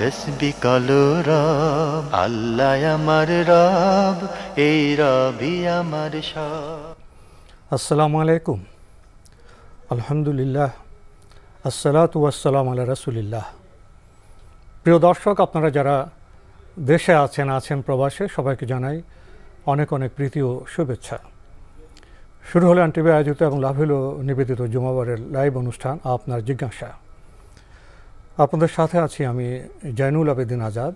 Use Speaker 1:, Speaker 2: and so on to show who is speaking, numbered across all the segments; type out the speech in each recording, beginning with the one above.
Speaker 1: তসবি কালো রব আল্লাহ আমার রব এই রবি আমার সব আসসালামু আলাইকুম আলহামদুলিল্লাহ আসসালাত ওয়াসালাম আল্লাহ রাসুলিল্লাহ প্রিয় দর্শক আপনারা যারা দেশে আছেন আছেন প্রবাসে সবাইকে জানাই অনেক অনেক প্রীতি ও শুভেচ্ছা শুরু হলো অ্যান্টিভি আয়োজিত এবং লাভ হলো নিবেদিত জুমাবারের লাইভ অনুষ্ঠান আপনার জিজ্ঞাসা আপনাদের সাথে আছি আমি জয়নুল আবেদিন আজাদ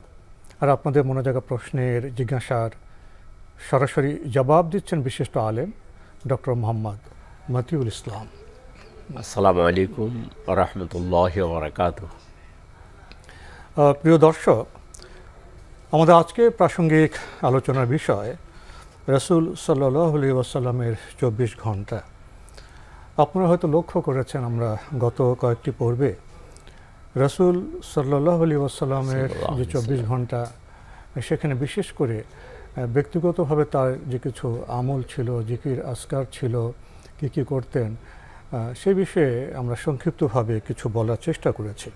Speaker 1: আর আপনাদের মনে জায়গা প্রশ্নের জিজ্ঞাসার সরাসরি জবাব দিচ্ছেন বিশিষ্ট আলেম ডক্টর মোহাম্মদ মতিউল ইসলাম
Speaker 2: আসসালামু আলাইকুম রহমতুল্লাহ
Speaker 1: প্রিয় দর্শক আমাদের আজকে প্রাসঙ্গিক আলোচনার বিষয় রসুল সাল্লি ওয়াসাল্লামের চব্বিশ ঘন্টা আপনারা হয়তো লক্ষ্য করেছেন আমরা গত কয়েকটি পর্বে রসুল সাল্লাহ আলী ওয়াসাল্লামের যে চব্বিশ ঘন্টা সেখানে বিশেষ করে ব্যক্তিগতভাবে তার যে কিছু আমল ছিল জিকির আসকার ছিল কি কি করতেন সে বিষয়ে আমরা সংক্ষিপ্তভাবে কিছু বলার চেষ্টা করেছি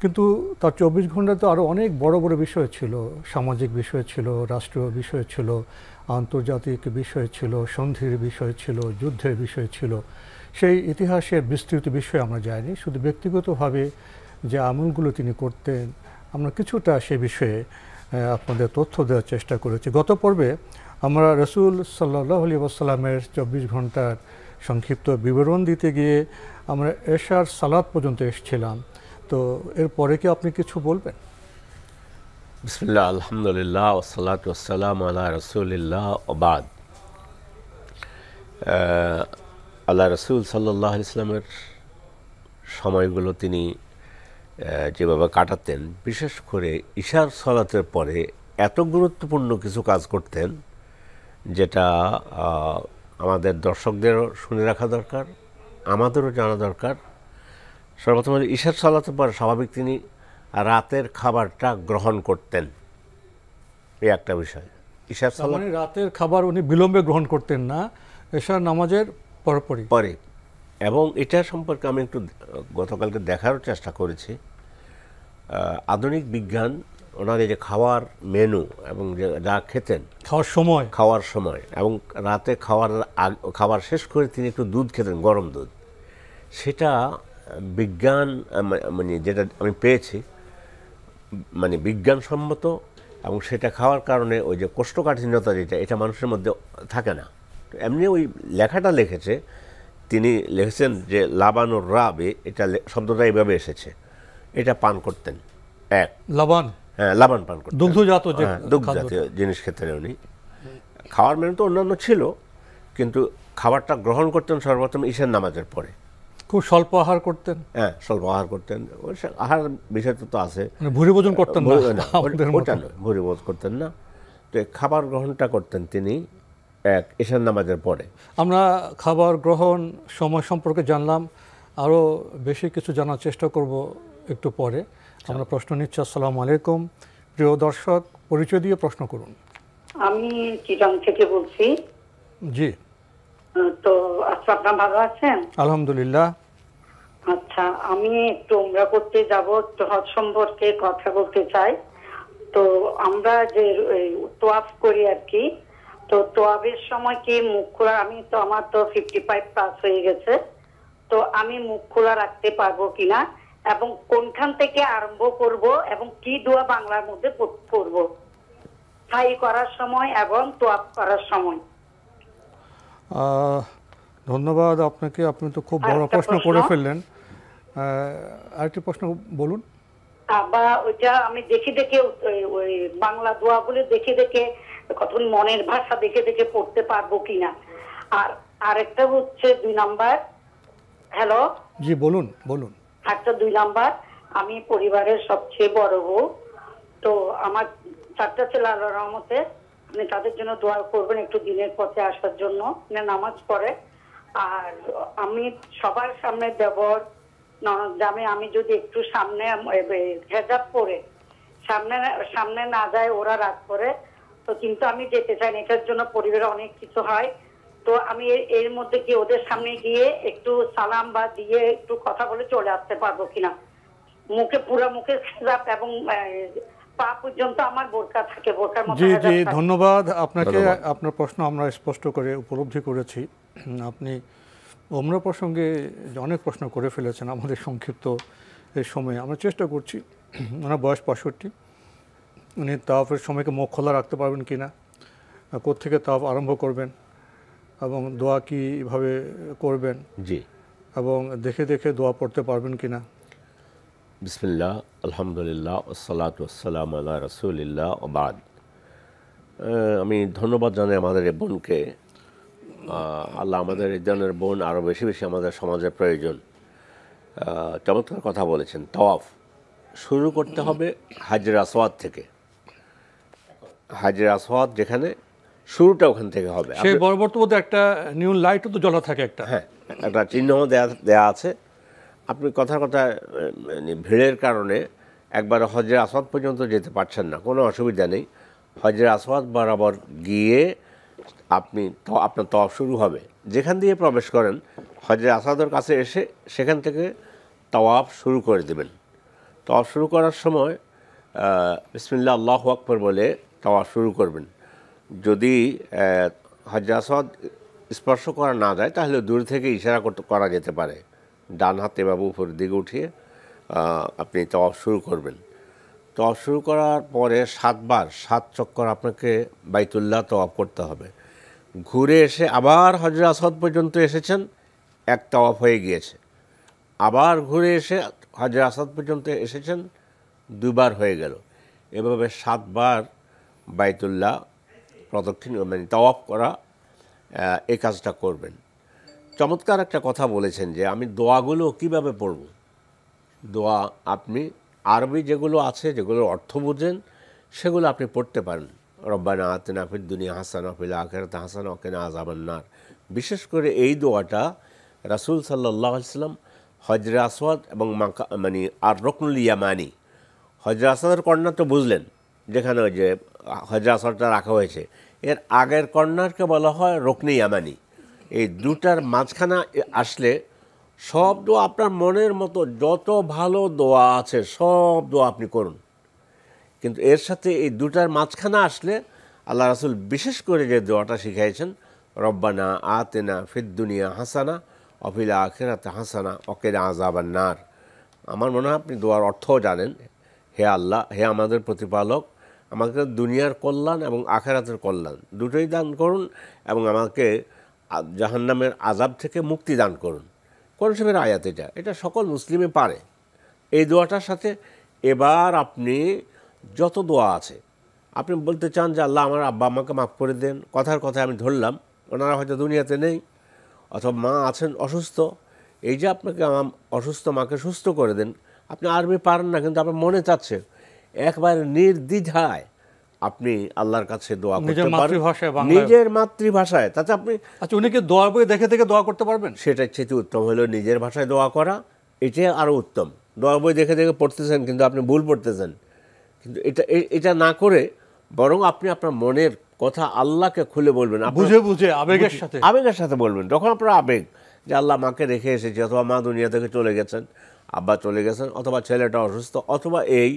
Speaker 1: কিন্তু তার চব্বিশ ঘন্টা তো আরও অনেক বড় বড় বিষয় ছিল সামাজিক বিষয় ছিল রাষ্ট্রীয় বিষয় ছিল আন্তর্জাতিক বিষয় ছিল সন্ধির বিষয় ছিল যুদ্ধের বিষয় ছিল সেই ইতিহাসের বিস্তৃত বিষয়ে আমরা যাইনি শুধু ব্যক্তিগতভাবে যে আমলগুলো তিনি করতেন আমরা কিছুটা সে বিষয়ে আপনাদের তথ্য দেওয়ার চেষ্টা করেছি গত পর্বে আমরা রসুল সাল্লাহ আলী আসসালামের চব্বিশ ঘন্টার সংক্ষিপ্ত বিবরণ দিতে গিয়ে আমরা এশার সালাদ পর্যন্ত এসেছিলাম তো এরপরে কি আপনি কিছু বলবেন বিসমিল্লা
Speaker 2: আলহামদুলিল্লাহ ওসালাত ওসালাম আল্লাহ রসুলিল্লাহ ওবাদ আল্লাহ রসুল সাল্লাহ ইসলামের সময়গুলো তিনি যেভাবে কাটাতেন বিশেষ করে ঈশার সলাতের পরে এত গুরুত্বপূর্ণ কিছু কাজ করতেন যেটা আমাদের দর্শকদেরও শুনে রাখা দরকার আমাদেরও জানা দরকার সর্বপ্রথম ঈশার সলাতের পরে স্বাভাবিক তিনি রাতের খাবারটা গ্রহণ করতেন এই
Speaker 1: একটা বিষয় ঈশার মানে সালাত রাতের খাবার উনি বিলম্বে গ্রহণ করতেন না ঈশার নামাজের পরপরই পরে এবং এটা সম্পর্কে আমি একটু
Speaker 2: গতকালকে দেখারও চেষ্টা করেছি আধুনিক বিজ্ঞান ওনাদের যে খাওয়ার মেনু এবং যে যা খেতেন খাওয়ার সময় খাওয়ার সময় এবং রাতে খাওয়ার খাবার শেষ করে তিনি একটু দুধ খেতেন গরম দুধ সেটা বিজ্ঞান মানে যেটা আমি পেয়েছি মানে বিজ্ঞানসম্মত এবং সেটা খাওয়ার কারণে ওই যে কোষ্ঠকাঠিন্যতা যেটা এটা মানুষের মধ্যে থাকে না এমনি ওই লেখাটা লিখেছে তিনি লিখেছেন যে লাবানুর রাবে এটা শব্দটা এইভাবে এসেছে এটা পান করতেন এক লবণ হ্যাঁ লবণ পান করতেন দুগ্ধজাত হ্যাঁ, দুগ্ধজাতীয় জিনিস ক্ষেত্রে উনি খাওয়ার মেনু তো অন্যান্য ছিল কিন্তু খাবারটা গ্রহণ করতেন সর্বপ্রথম ঈশার নামাজের পরে
Speaker 1: খুব স্বল্প আহার করতেন
Speaker 2: হ্যাঁ স্বল্প আহার করতেন আহার বিষয়টা তো আছে মানে ভুরি বোধন করতেন না ভুরি বোধ করতেন না তো খাবার গ্রহণটা করতেন তিনি এক ঈশার নামাজের
Speaker 1: পরে আমরা খাবার গ্রহণ সময় সম্পর্কে জানলাম আরও বেশি কিছু জানার চেষ্টা করব একটু পরে আমরা প্রশ্ন নিচ্ছি আসসালামু আলাইকুম প্রিয় দর্শক পরিচয় দিয়ে প্রশ্ন করুন
Speaker 3: আমি চিরাং থেকে বলছি জি তো আচ্ছা আপনার ভালো আছেন
Speaker 1: আলহামদুলিল্লাহ
Speaker 3: আচ্ছা আমি একটু উমরা করতে যাব হজ সম্পর্কে কথা বলতে চাই তো আমরা যে তোয়াফ করি আর কি তো তোয়াবের সময় কি মুখ খোলা আমি তো আমার তো ফিফটি ফাইভ পাস হয়ে গেছে তো আমি মুখ খোলা রাখতে পারবো কিনা এবং কোনখান থেকে আরম্ভ করব এবং কি দোয়া বাংলার মধ্যে করব ফাই করার সময় এবং তোয়াপ করার সময়
Speaker 1: ধন্যবাদ আপনাকে আপনি তো খুব বড় প্রশ্ন করে ফেললেন আরেকটি প্রশ্ন বলুন
Speaker 3: বা ওইটা আমি দেখে দেখে ওই বাংলা দোয়াগুলো দেখে দেখে কখন মনের ভাষা দেখে দেখে পড়তে পারবো কিনা আর আরেকটা হচ্ছে দুই নাম্বার হ্যালো
Speaker 1: জি বলুন বলুন
Speaker 3: একটা দুই নাম্বার আমি পরিবারের সবচেয়ে বড় বউ তো আমার চারটা ছেলে আল্লাহ রহমতে আপনি তাদের জন্য দোয়া করবেন একটু দিনের পথে আসার জন্য নামাজ পড়ে আর আমি সবার সামনে দেবর ননদ আমি যদি একটু সামনে হেজাব পরে সামনে সামনে না যায় ওরা রাত করে তো কিন্তু আমি যেতে চাই এটার জন্য পরিবারে অনেক কিছু হয় তো আমি এর মধ্যে গিয়ে ওদের সামনে গিয়ে একটু সালাম বা দিয়ে একটু কথা বলে চলে আসতে পারবো কিনা মুখে পুরো মুখে হিজাব এবং পর্যন্ত আমার থাকে জি জি ধন্যবাদ আপনাকে
Speaker 1: আপনার প্রশ্ন আমরা স্পষ্ট করে উপলব্ধি করেছি আপনি ওমরা প্রসঙ্গে অনেক প্রশ্ন করে ফেলেছেন আমাদের সংক্ষিপ্ত এই সময়ে আমরা চেষ্টা করছি ওনার বয়স পঁয়ষট্টি উনি তাফের সময়কে মুখ খোলা রাখতে পারবেন কি না কোথেকে তাওয়াফ আরম্ভ করবেন এবং দোয়া কীভাবে করবেন জি এবং দেখে দেখে দোয়া পড়তে পারবেন কি না
Speaker 2: বিসমিল্লাহ আলহামদুলিল্লাহ ওসালাত ওসালাম আল্লাহ রসুলিল্লাহ ওবাদ আমি ধন্যবাদ জানাই আমাদের এই বোনকে আল্লাহ আমাদের এই ধরনের বোন আরও বেশি বেশি আমাদের সমাজের প্রয়োজন চমৎকার কথা বলেছেন তওয়াফ শুরু করতে হবে হাজির আসওয়াদ থেকে হাজির আসওয়াদ যেখানে শুরুটা ওখান থেকে হবে সেই
Speaker 1: বরবর্ত একটা নিউ লাইটও তো জ্বলা থাকে একটা হ্যাঁ
Speaker 2: একটা চিহ্ন দেয়া দেওয়া আছে আপনি কথা কথা ভিড়ের কারণে একবার হজরে আসাদ পর্যন্ত যেতে পারছেন না কোনো অসুবিধা নেই হজরে আসাদ বরাবর গিয়ে আপনি আপনার তফ শুরু হবে যেখান দিয়ে প্রবেশ করেন হজরে আসাদের কাছে এসে সেখান থেকে তওয়াফ শুরু করে দেবেন তওয়াফ শুরু করার সময় বিসমিল্লা আল্লাহ আকবর বলে তওয়াফ শুরু করবেন যদি হজরাসদ স্পর্শ করা না যায় তাহলে দূর থেকে ইশারা করতে করা যেতে পারে ডান হাতে বা উপরের দিকে উঠিয়ে আপনি তওয়াফ শুরু করবেন তওয়াফ শুরু করার পরে সাতবার সাত চক্কর আপনাকে বাইতুল্লাহ তওয়াফ করতে হবে ঘুরে এসে আবার হজর আসদ পর্যন্ত এসেছেন এক তওয়াফ হয়ে গিয়েছে আবার ঘুরে এসে হজর আসদ পর্যন্ত এসেছেন দুবার হয়ে গেল এভাবে সাতবার বাইতুল্লাহ প্রদক্ষিণ মানে তাওয়াপ করা এই কাজটা করবেন চমৎকার একটা কথা বলেছেন যে আমি দোয়াগুলো কিভাবে পড়ব দোয়া আপনি আরবি যেগুলো আছে যেগুলোর অর্থ বুঝেন সেগুলো আপনি পড়তে পারেন রব্বানা আতেনা ফির দুনিয়া হাসান আফিল আখেরাত হাসান অকেন আজাবান্নার বিশেষ করে এই দোয়াটা রাসুল সাল্লাহ ইসলাম হজরা আসওয়াদ এবং মাকা মানে আর রকনুল ইয়ামানি হজরে আসাদের কন্যা তো বুঝলেন যেখানে ওই যে হজরাসরটা রাখা হয়েছে এর আগের কর্নারকে বলা হয় রকনি ইয়ামানি এই দুটার মাঝখানা আসলে সব দোয়া আপনার মনের মতো যত ভালো দোয়া আছে সব দোয়া আপনি করুন কিন্তু এর সাথে এই দুটার মাঝখানা আসলে আল্লাহ রাসুল বিশেষ করে যে দোয়াটা শিখাইছেন রব্বানা আতেনা ফিদ্দুনিয়া হাসানা অফিলা আখেরাতে হাসানা অকেরা আজাবান্নার আমার মনে হয় আপনি দোয়ার অর্থও জানেন হে আল্লাহ হে আমাদের প্রতিপালক আমাকে দুনিয়ার কল্যাণ এবং আখেরাতের কল্যাণ দুটোই দান করুন এবং আমাকে জাহান্নামের আজাব থেকে মুক্তি দান করুন কোরআন সাহেবের আয়াত এটা এটা সকল মুসলিমে পারে এই দোয়াটার সাথে এবার আপনি যত দোয়া আছে আপনি বলতে চান যে আল্লাহ আমার আব্বা আমাকে মাফ করে দেন কথার কথায় আমি ধরলাম ওনারা হয়তো দুনিয়াতে নেই অথবা মা আছেন অসুস্থ এই যে আপনাকে আমার অসুস্থ মাকে সুস্থ করে দেন আপনি আরবি পারেন না কিন্তু আপনার মনে চাচ্ছে একবার নির্দ্বিধায় আপনি আল্লাহর কাছে দোয়া করতে পারেন নিজের মাতৃভাষায় তাতে আপনি আচ্ছা উনি কি দোয়া বই দেখে দেখে দোয়া করতে পারবেন সেটা চেয়ে উত্তম হলো নিজের ভাষায় দোয়া করা এটাই আরও উত্তম দোয়া বই দেখে দেখে পড়তেছেন কিন্তু আপনি ভুল পড়তেছেন কিন্তু এটা এটা না করে বরং আপনি আপনার মনের কথা আল্লাহকে খুলে বলবেন বুঝে বুঝে আবেগের সাথে আবেগের সাথে বলবেন তখন আপনার আবেগ যে আল্লাহ মাকে রেখে এসেছে অথবা মা দুনিয়া থেকে চলে গেছেন আব্বা চলে গেছেন অথবা ছেলেটা অসুস্থ অথবা এই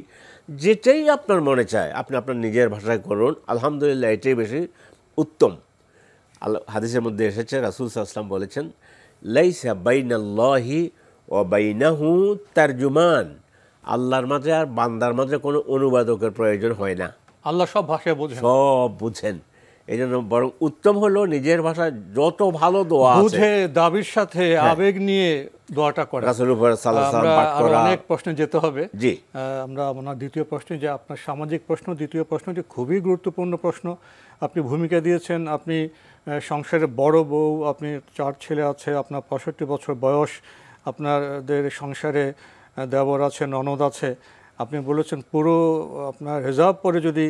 Speaker 2: যেটাই আপনার মনে চায় আপনি আপনার নিজের ভাষায় করুন আলহামদুলিল্লাহ এটাই বেশি উত্তম হাদিসের মধ্যে এসেছে রাসুল সাল্লাম বলেছেন লাইসা বাইনাল্লাহি ও বাইনাহু তার্জুমান আল্লাহর মাঝে আর বান্দার মাঝে কোনো অনুবাদকের প্রয়োজন হয় না
Speaker 1: আল্লাহ সব ভাষায় বুঝেন
Speaker 2: সব বুঝেন এই জন্য বরং উত্তম হলো নিজের ভাষা যত
Speaker 1: ভালো দোয়া বুঝে দাবির সাথে হ্যাঁ। আবেগ নিয়ে দোয়াটা করে রাসূল পাঠ করা অনেক প্রশ্নে যেতে হবে জি আমরা আপনার দ্বিতীয় প্রশ্নে যে আপনার সামাজিক প্রশ্ন দ্বিতীয় প্রশ্ন যে খুবই গুরুত্বপূর্ণ প্রশ্ন আপনি ভূমিকা দিয়েছেন আপনি সংসারে বড় বউ আপনি চার ছেলে আছে আপনার পঁয়ষট্টি বছর বয়স আপনাদের সংসারে দেবর আছে ননদ আছে আপনি বলেছেন পুরো আপনার রিজার্ভ পরে যদি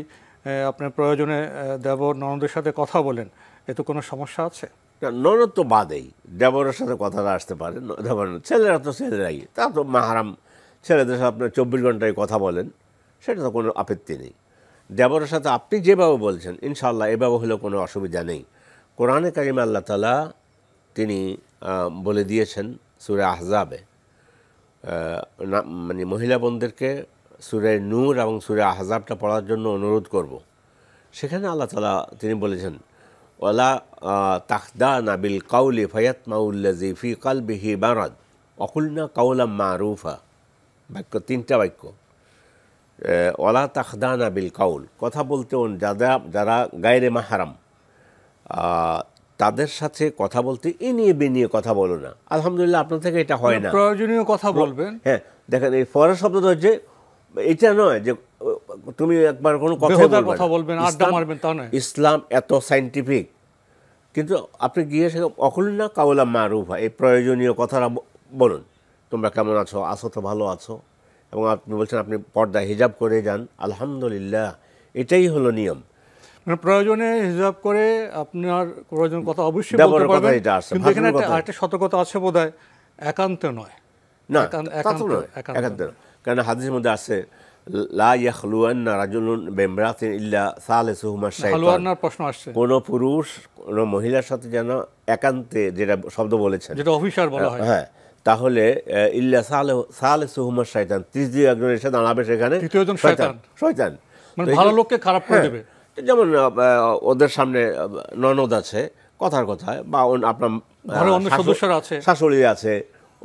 Speaker 1: আপনার প্রয়োজনে দেবর ননদের সাথে কথা বলেন এতে কোনো সমস্যা আছে
Speaker 2: ননদ তো বাদেই দেবরের সাথে কথাটা আসতে পারে দেবর ছেলেরা তো ছেলেরাই তা তো মাহারাম ছেলেদের সাথে আপনার চব্বিশ ঘন্টায় কথা বলেন সেটা তো কোনো আপত্তি নেই দেবরের সাথে আপনি যেভাবে বলছেন ইনশাল্লাহ এভাবে হলেও কোনো অসুবিধা নেই কোরআনে কারিম আল্লাহ তালা তিনি বলে দিয়েছেন সুরে আহজাবে মানে মহিলা বোনদেরকে সুরে নূর এবং সুরে আহজাবটা পড়ার জন্য অনুরোধ করব। সেখানে আল্লাহ তালা তিনি বলেছেন ওলা তাকদা নাবিল কাউলি ফয়াত মাউল্লাজি ফি কাল বিহি বারাদ অকুলনা কাউলা মারুফা বাক্য তিনটা বাক্য ওলা তাকদা নাবিল কাউল কথা বলতে যারা যারা গায়রে মাহারাম তাদের সাথে কথা বলতে এ নিয়ে বে নিয়ে কথা বলো না আলহামদুলিল্লাহ আপনার থেকে এটা হয় না প্রয়োজনীয় কথা বলবেন হ্যাঁ দেখেন এই ফরের শব্দটা হচ্ছে এটা নয় যে তুমি একবার কোনো কথা কথা বলবেন আড্ডা মারবেন তা নয় ইসলাম এত সাইন্টিফিক কিন্তু আপনি গিয়ে সে না কাউলা মারু ভাই এই প্রয়োজনীয় কথাটা বলুন তোমরা কেমন আছো আছো তো ভালো আছো এবং আপনি বলছেন আপনি পর্দা হিজাব করে যান আলহামদুলিল্লাহ এটাই হলো নিয়ম
Speaker 1: মানে প্রয়োজনে হিজাব করে আপনার প্রয়োজন কথা অবশ্যই বলতে পারবেন কিন্তু এখানে একটা সতর্কতা আছে বোধহয় একান্ত নয় না একান্ত একান্ত
Speaker 2: কারণ হাদিসের মধ্যে আছে কোন পুরুষ কোন মহিলার সাথে যেন একান্তে যেটা শব্দ বলেছেন যেটা অফিসার হ্যাঁ তাহলে একজন এসে দাঁড়াবে সেখানে
Speaker 1: মানে ভালো লোককে খারাপ
Speaker 2: করে হ্যাঁ। যেমন ওদের সামনে ননদ আছে কথার কথা বা আপনার শাশুড়ি আছে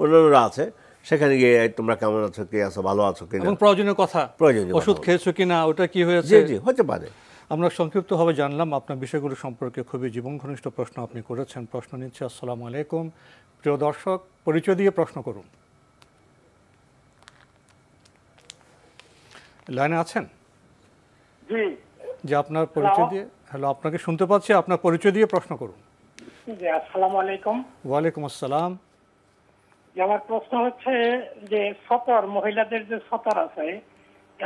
Speaker 2: অন্যান্যরা আছে সেখানে গিয়ে তোমরা কেমন আছো কে আছো ভালো আছো কিনা এবং প্রয়োজনীয় কথা প্রয়োজনীয় ওষুধ খেয়েছো
Speaker 1: না ওটা কি হয়েছে জি জি হতে পারে আমরা সংক্ষিপ্তভাবে জানলাম আপনার বিষয়গুলো সম্পর্কে খুবই জীবনঘনিষ্ঠ প্রশ্ন আপনি করেছেন প্রশ্ন নিচ্ছে আসসালামু আলাইকুম প্রিয় দর্শক পরিচয় দিয়ে প্রশ্ন করুন লাইনে আছেন জি যে আপনার পরিচয় দিয়ে হ্যালো আপনাকে শুনতে পাচ্ছি আপনার পরিচয় দিয়ে প্রশ্ন করুন
Speaker 3: জি আসসালামু আলাইকুম
Speaker 1: ওয়ালাইকুম আসসালাম
Speaker 3: আমার প্রশ্ন হচ্ছে যে সতর মহিলাদের যে সতর আছে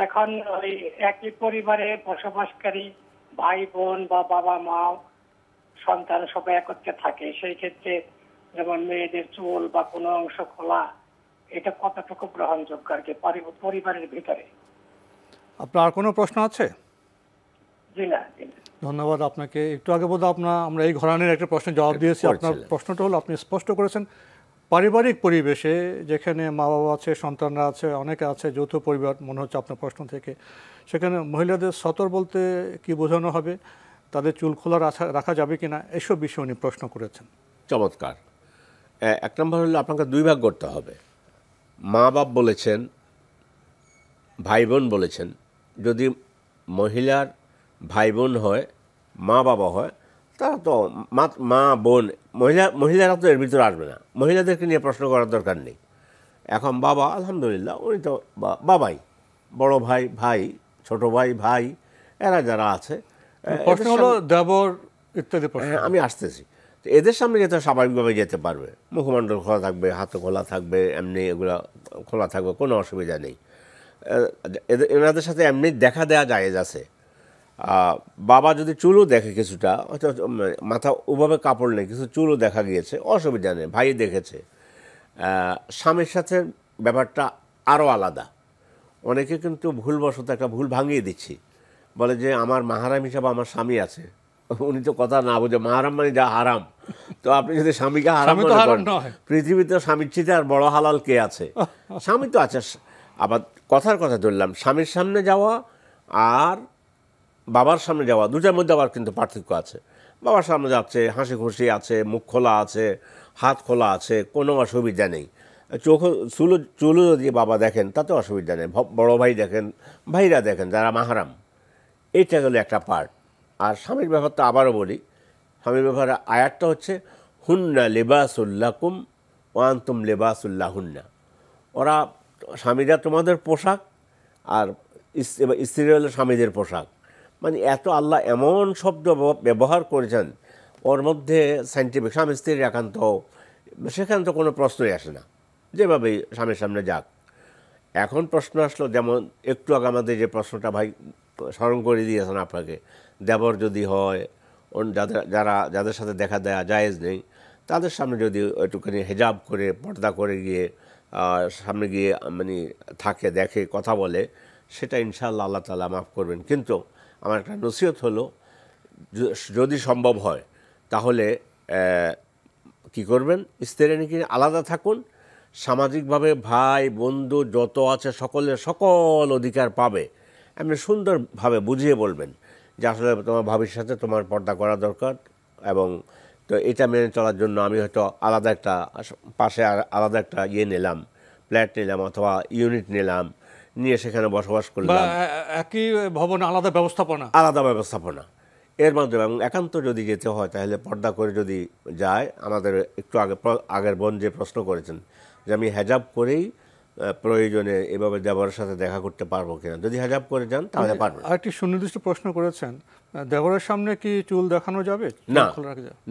Speaker 3: এখন ওই একই পরিবারে বসবাসকারী ভাই বোন বা বাবা মা সন্তান সবাই একত্রে থাকে সেই ক্ষেত্রে যেমন মেয়েদের চুল বা কোনো অংশ খোলা এটা কতটুকু গ্রহণযোগ্য আর কি পরিবারের ভিতরে
Speaker 1: আপনার কোনো প্রশ্ন আছে জি না ধন্যবাদ আপনাকে একটু আগে বোধ আপনার আমরা এই ঘরানের একটা প্রশ্ন জবাব দিয়েছি আপনার প্রশ্নটা হলো আপনি স্পষ্ট করেছেন পারিবারিক পরিবেশে যেখানে মা বাবা আছে সন্তানরা আছে অনেকে আছে যৌথ পরিবার মনে হচ্ছে আপনার প্রশ্ন থেকে সেখানে মহিলাদের সতর বলতে কি বোঝানো হবে তাদের চুল খোলা রাখা রাখা যাবে কি না এসব বিষয়ে উনি প্রশ্ন করেছেন
Speaker 2: চমৎকার এক নম্বর হলো আপনাকে দুই ভাগ করতে হবে মা বাপ বলেছেন ভাই বোন বলেছেন যদি মহিলার ভাই বোন হয় মা বাবা হয় তারা তো মা মা বোন মহিলা মহিলারা তো এর ভিতরে আসবে না মহিলাদেরকে নিয়ে প্রশ্ন করার দরকার নেই এখন বাবা আলহামদুলিল্লাহ উনি তো বাবাই বড় ভাই ভাই ছোট ভাই ভাই এরা যারা আছে প্রশ্ন হলো দেবর ইত্যাদি হ্যাঁ, আমি আসতেছি তো এদের সামনে যেতে স্বাভাবিকভাবে যেতে পারবে মুখমণ্ডল খোলা থাকবে হাত খোলা থাকবে এমনি এগুলো খোলা থাকবে কোনো অসুবিধা নেই এদের এনাদের সাথে এমনি দেখা দেওয়া যায় আছে বাবা যদি চুলও দেখে কিছুটা মাথা ওভাবে কাপড় নেই কিছু চুলও দেখা গিয়েছে অসুবিধা নেই ভাই দেখেছে স্বামীর সাথে ব্যাপারটা আরও আলাদা অনেকে কিন্তু ভুলবশত একটা ভুল ভাঙিয়ে দিচ্ছি বলে যে আমার মাহারাম হিসাবে আমার স্বামী আছে উনি তো কথা না বুঝে মাহারাম মানে যা হারাম তো আপনি যদি স্বামীকে হারাম করেন পৃথিবীতে স্বামীর চিতে আর বড় হালাল কে আছে স্বামী তো আছে আবার কথার কথা ধরলাম স্বামীর সামনে যাওয়া আর বাবার সামনে যাওয়া দুটার মধ্যে আবার কিন্তু পার্থক্য আছে বাবার সামনে যাচ্ছে হাসি খুশি আছে মুখ খোলা আছে হাত খোলা আছে কোনো অসুবিধা নেই চোখ চুলো চুলো যদি বাবা দেখেন তাতে অসুবিধা নেই বড় ভাই দেখেন ভাইরা দেখেন যারা মাহারাম এইটা হলো একটা পার্ট আর স্বামীর ব্যাপারটা আবারও বলি স্বামীর ব্যাপারে আয়ারটা হচ্ছে হুন্না লেবাসুল্লাকুম ওয়ান্তুম লেবাসুল্লাহ হুন্না ওরা স্বামীরা তোমাদের পোশাক আর স্ত্রী হলো স্বামীদের পোশাক মানে এত আল্লাহ এমন শব্দ ব্যবহার করেছেন ওর মধ্যে সাইন্টিফিক স্বামী স্ত্রীর একান্ত সেখানে তো কোনো প্রশ্নই আসে না যেভাবে স্বামীর সামনে যাক এখন প্রশ্ন আসলো যেমন একটু আগে আমাদের যে প্রশ্নটা ভাই স্মরণ করে দিয়েছেন আপনাকে দেবর যদি হয় যাদের যারা যাদের সাথে দেখা দেয়া জায়েজ নেই তাদের সামনে যদি একটুখানি হেজাব করে পর্দা করে গিয়ে সামনে গিয়ে মানে থাকে দেখে কথা বলে সেটা ইনশাল্লাহ আল্লাহ তালা মাফ করবেন কিন্তু আমার একটা নসিহত হলো যদি সম্ভব হয় তাহলে কি করবেন স্ত্রী আলাদা থাকুন সামাজিকভাবে ভাই বন্ধু যত আছে সকলে সকল অধিকার পাবে আপনি সুন্দরভাবে বুঝিয়ে বলবেন যে আসলে তোমার ভাবির সাথে তোমার পর্দা করা দরকার এবং তো এটা মেনে চলার জন্য আমি হয়তো আলাদা একটা পাশে আলাদা একটা ইয়ে নিলাম ফ্ল্যাট নিলাম অথবা ইউনিট নিলাম নিয়ে সেখানে বসবাস করলাম
Speaker 1: একই ভবন আলাদা ব্যবস্থাপনা
Speaker 2: আলাদা ব্যবস্থাপনা এর মাধ্যমে এবং একান্ত যদি যেতে হয় তাহলে পর্দা করে যদি যায় আমাদের একটু আগে আগের বোন যে প্রশ্ন করেছেন যে আমি হেজাব করেই প্রয়োজনে এভাবে দেবরের সাথে দেখা করতে পারবো কিনা যদি হেজাব করে যান তাহলে পারবো
Speaker 1: আরেকটি সুনির্দিষ্ট প্রশ্ন করেছেন দেবরের সামনে কি চুল দেখানো যাবে না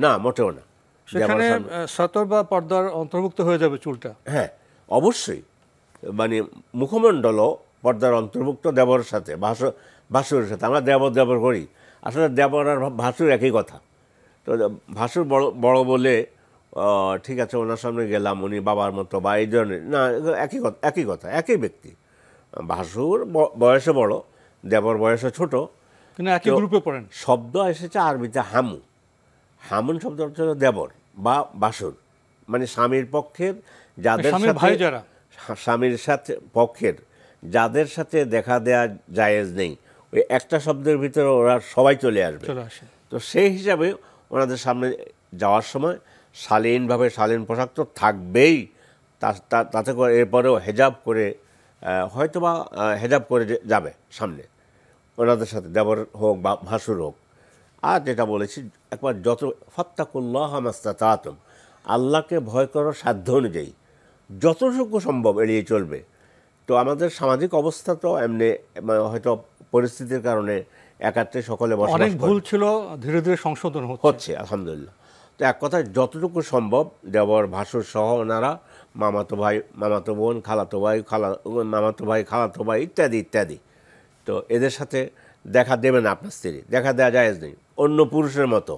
Speaker 2: না মোটেও না সেখানে
Speaker 1: সতর বা পর্দার অন্তর্ভুক্ত হয়ে যাবে চুলটা
Speaker 2: হ্যাঁ অবশ্যই মানে মুখমণ্ডলও পর্দার অন্তর্ভুক্ত দেবর সাথে ভাসুর ভাসুরের সাথে আমরা দেবর দেবর করি আসলে দেবর আর ভাসুর একই কথা তো ভাসুর বড় বড় বলে ঠিক আছে ওনার সামনে গেলাম উনি বাবার মতো বা এই ধরনের না একই কথা একই কথা একই ব্যক্তি ভাসুর বয়সে বড় দেবর বয়সে ছোট
Speaker 1: কিন্তু একই গ্রুপে পড়েন
Speaker 2: শব্দ এসেছে আরবিতে হামু হামুন শব্দ হচ্ছে দেবর বা বাসুর মানে স্বামীর পক্ষের যাদের ভাই যারা স্বামীর সাথে পক্ষের যাদের সাথে দেখা দেয়া জায়েজ নেই ওই একটা শব্দের ভিতরে ওরা সবাই চলে আসবে তো সেই হিসাবে ওনাদের সামনে যাওয়ার সময় শালীনভাবে শালীন পোশাক তো থাকবেই তাতে করে এরপরেও হেজাব করে হয়তো বা হেজাব করে যাবে সামনে ওনাদের সাথে দেবর হোক বা ভাসুর হোক আর যেটা বলেছি একবার যত ফত্তাকুল্লাহ মাস্তা তাতম আল্লাহকে ভয় করো সাধ্য অনুযায়ী যতটুকু সম্ভব এড়িয়ে চলবে তো আমাদের সামাজিক অবস্থা তো এমনি মানে হয়তো পরিস্থিতির কারণে একাত্রে সকলে অনেক ভুল ছিল ধীরে ধীরে সংশোধন হচ্ছে আলহামদুলিল্লাহ তো এক কথায় যতটুকু সম্ভব দেবর ভাসুর সহ ওনারা মামাতো ভাই মামাতো বোন খালাতো ভাই খালা মামাতো ভাই খালাতো ভাই ইত্যাদি ইত্যাদি তো এদের সাথে দেখা দেবে না আপনার স্ত্রী দেখা দেওয়া যায় নেই অন্য পুরুষের মতো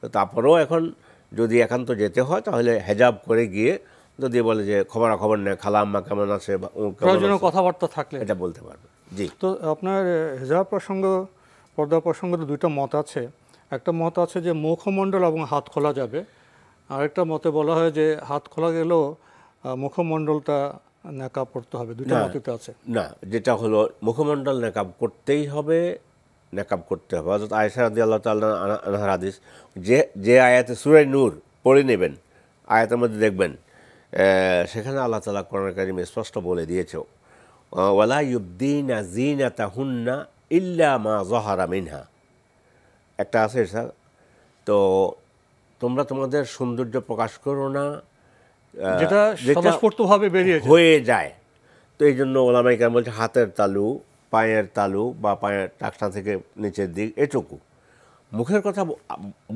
Speaker 2: তো তারপরেও এখন যদি একান্ত যেতে হয় তাহলে হেজাব করে গিয়ে যদি বলে যে খবরাখবর নেয় খালা আম্মা কেমন আছে প্রয়োজনীয়
Speaker 1: কথাবার্তা থাকলে এটা বলতে পারবে জি তো আপনার হেজাব প্রসঙ্গ পর্দা প্রসঙ্গে দুইটা মত আছে একটা মত আছে যে মুখমণ্ডল এবং হাত খোলা যাবে আরেকটা মতে বলা হয় যে হাত খোলা গেলেও মুখমণ্ডলটা নেকাব করতে হবে দুইটা মতই আছে
Speaker 2: না যেটা হলো মুখমণ্ডল নেকাব করতেই হবে নেকাব করতে হবে অর্থাৎ আয়সা রাদি আল্লাহ তাল্লাহ হাদিস যে যে আয়াতে সুরে নূর পড়ে নেবেন আয়াতের মধ্যে দেখবেন সেখানে আল্লাহ তালা কোরআন কারিম স্পষ্ট বলে দিয়েছ ওয়ালা ইউদ্দিন আজিনা তাহুন্না ইল্লা মা জহারা মিনহা একটা আছে স্যার তো তোমরা তোমাদের সৌন্দর্য প্রকাশ করো না যেটা বেরিয়ে হয়ে যায় তো এই জন্য ওলামাইকার বলছে হাতের তালু পায়ের তালু বা পায়ের টাকটা থেকে নিচের দিক এটুকু মুখের কথা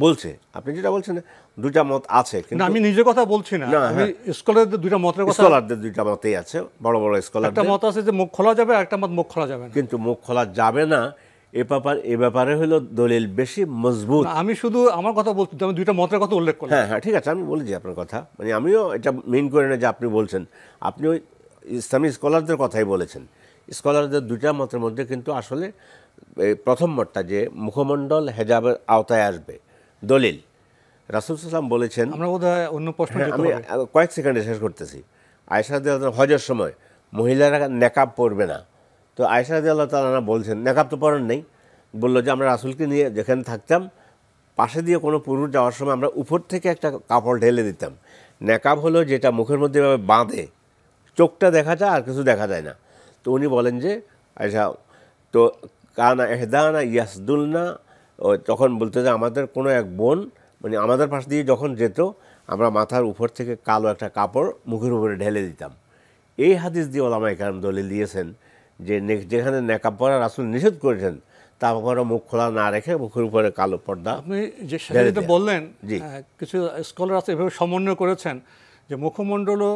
Speaker 2: বলছে আপনি যেটা বলছেন দুইটা মত আছে কিন্তু আমি নিজের
Speaker 1: কথা বলছি না আমি হ্যাঁ। স্কলারদের দুইটা মতের কথা স্কলারদের
Speaker 2: দুইটা মতেই আছে বড় বড় স্কলার একটা মত আছে যে মুখ খোলা যাবে আর একটা মত মুখ খোলা যাবে না কিন্তু মুখ খোলা যাবে না এ ব্যাপার এ ব্যাপারে হলো দলিল বেশি মজবুত আমি শুধু আমার কথা বলছি আমি দুইটা মতের কথা উল্লেখ করলাম হ্যাঁ হ্যাঁ ঠিক আছে আমি বলেছি আপনার কথা মানে আমিও এটা মেন করে না যে আপনি বলছেন আপনি ওই ইসলামী স্কলারদের কথাই বলেছেন স্কলারদের দুইটা মতের মধ্যে কিন্তু আসলে প্রথম মতটা যে মুখমণ্ডল হেজাবের আওতায় আসবে দলিল রাসুল সাল্লাম বলেছেন আমরা বোধ
Speaker 1: হয় অন্য প্রশ্ন হ্যাঁ, আমি
Speaker 2: কয়েক সেকেন্ডে শেষ করতেছি আয়সা দিয়াল হজের সময় মহিলারা নেকাব পরবে না তো আয়সা দিয়াল্লাহ তালা বলছেন নেকাব তো পরেন নেই বললো যে আমরা রাসুলকে নিয়ে যেখানে থাকতাম পাশে দিয়ে কোনো পুরুষ যাওয়ার সময় আমরা উপর থেকে একটা কাপড় ঢেলে দিতাম নেকাব হলো যেটা মুখের মধ্যে এভাবে বাঁধে চোখটা দেখা যায় আর কিছু দেখা যায় না তো উনি বলেন যে আয়সা তো কানা এহদানা ইয়াসদুলনা তখন বলতে যে আমাদের কোনো এক বোন মানে আমাদের পাশ দিয়ে যখন যেত আমরা মাথার উপর থেকে কালো একটা কাপড় মুখের উপরে ঢেলে দিতাম এই হাদিস দিয়ে ওলামা ইকরাম দলিল দিয়েছেন যে যেখানে নেকাব পরা রাসুল নিষেধ করেছেন তারপরে মুখ খোলা না রেখে মুখের উপরে কালো পর্দা আপনি
Speaker 1: যে সেটা বললেন কিছু স্কলার আছে এভাবে সমন্বয় করেছেন যে মুখমণ্ডলও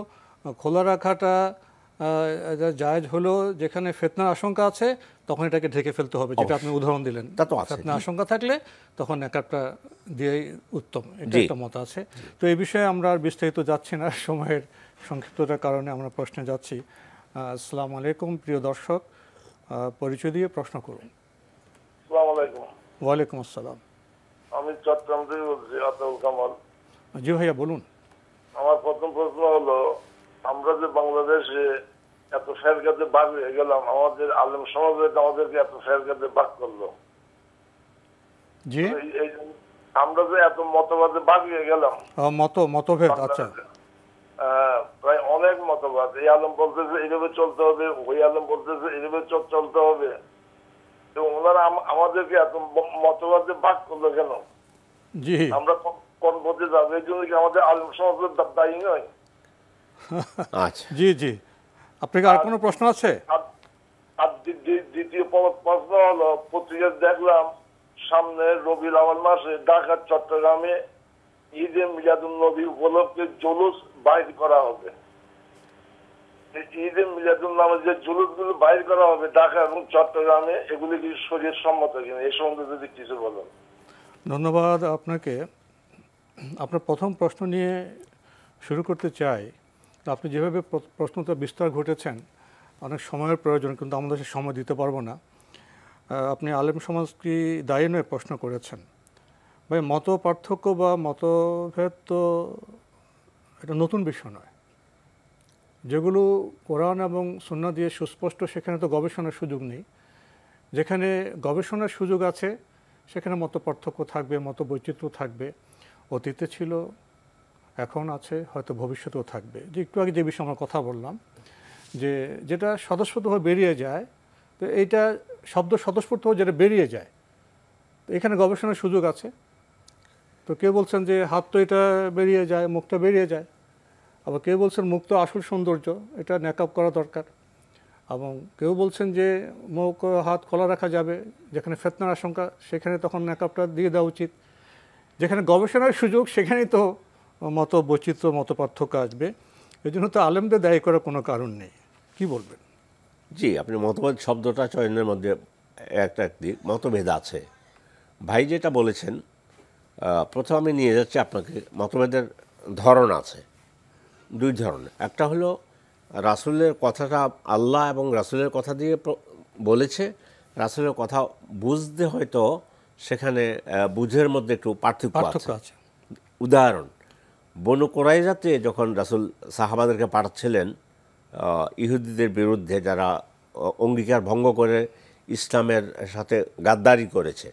Speaker 1: খোলা রাখাটা জায়জ হলো যেখানে ফেতনার আশঙ্কা আছে তখন এটাকে ঢেকে ফেলতে হবে যেটা আপনি উদাহরণ দিলেন তা তো আছে আপনার আশঙ্কা থাকলে তখন এক একটা দিয়েই উত্তম এটা একটা মত আছে তো এই বিষয়ে আমরা আর বিস্তারিত যাচ্ছি না সময়ের সংক্ষিপ্ততার কারণে আমরা প্রশ্নে যাচ্ছি আসসালামু আলাইকুম প্রিয় দর্শক পরিচয় দিয়ে প্রশ্ন করুন ওয়ালাইকুম আসসালাম
Speaker 4: আমি চট্টগ্রাম থেকে বলছি আতাউল কামাল জি ভাইয়া বলুন আমার প্রথম প্রশ্ন হলো আমরা যে বাংলাদেশে এত ফের কাছে বাঘ হয়ে গেলাম আমাদের আলম সমাজে আমাদেরকে এত ফের কাছে বাঘ করলো আমরা যে এত মতবাদে বাঘ হয়ে গেলাম
Speaker 1: মত মতভেদ আচ্ছা
Speaker 4: প্রায় অনেক মতবাদ এই আলম বলতেছে এইভাবে চলতে হবে ওই আলম বলতেছে এইভাবে চলতে হবে ওনারা আমাদেরকে এত মতবাদে বাঘ করলো কেন জি আমরা কোন পথে যাবো এই জন্য কি আমাদের আলম সমাজের দায়ী নয়
Speaker 1: আচ্ছা জি জি আপনার আর কোনো প্রশ্ন আছে
Speaker 4: দ্বিতীয় প্রশ্ন হলো পত্রিকা দেখলাম সামনে রবি আওয়াল মাসে ঢাকার চট্টগ্রামে ঈদে মিলাদুল নবী উপলক্ষে জলুস বাইর করা হবে ঈদে মিলাদুল নামে যে জলুস গুলো বাইর করা হবে ঢাকা এবং চট্টগ্রামে এগুলি কি শরীর সম্মত কিনা এই সম্বন্ধে যদি কিছু বলেন
Speaker 1: ধন্যবাদ আপনাকে আপনার প্রথম প্রশ্ন নিয়ে শুরু করতে চাই আপনি যেভাবে প্রশ্নটা বিস্তার ঘটেছেন অনেক সময়ের প্রয়োজন কিন্তু আমাদের সে সময় দিতে পারবো না আপনি আলেম সমাজকে দায়ী নয় প্রশ্ন করেছেন ভাই মত পার্থক্য বা মতভেদ তো এটা নতুন বিষয় নয় যেগুলো কোরআন এবং সন্না দিয়ে সুস্পষ্ট সেখানে তো গবেষণার সুযোগ নেই যেখানে গবেষণার সুযোগ আছে সেখানে মত পার্থক্য থাকবে মত বৈচিত্র্য থাকবে অতীতে ছিল এখন আছে হয়তো ভবিষ্যতেও থাকবে যে একটু আগে যে বিষয়ে আমরা কথা বললাম যে যেটা স্বতঃস্ফূর্তভাবে বেরিয়ে যায় তো এইটা শব্দ স্বতঃস্ফূর্তভাবে যেটা বেরিয়ে যায় তো এখানে গবেষণার সুযোগ আছে তো কেউ বলছেন যে হাত তো এটা বেরিয়ে যায় মুখটা বেরিয়ে যায় আবার কেউ বলছেন মুখ তো আসল সৌন্দর্য এটা মেকআপ করা দরকার এবং কেউ বলছেন যে মুখ হাত খোলা রাখা যাবে যেখানে ফেতনার আশঙ্কা সেখানে তখন মেকআপটা দিয়ে দেওয়া উচিত যেখানে গবেষণার সুযোগ সেখানেই তো মতো বৈচিত্র্য মত পার্থক্য আসবে এই জন্য তো আলেমদের দায়ী করার কোনো কারণ নেই কি বলবেন
Speaker 2: জি আপনি মতভেদ শব্দটা চয়নের মধ্যে একটা দিক মতভেদ আছে ভাই যেটা বলেছেন প্রথম আমি নিয়ে যাচ্ছি আপনাকে মতভেদের ধরন আছে দুই ধরনের একটা হলো রাসুলের কথাটা আল্লাহ এবং রাসুলের কথা দিয়ে বলেছে রাসুলের কথা বুঝতে হয়তো সেখানে বুঝের মধ্যে একটু পার্থক্য আছে উদাহরণ বনু কোরাইজাতে যখন রাসুল সাহাবাদেরকে পাঠাচ্ছিলেন ইহুদিদের বিরুদ্ধে যারা অঙ্গীকার ভঙ্গ করে ইসলামের সাথে গাদ্দারি করেছে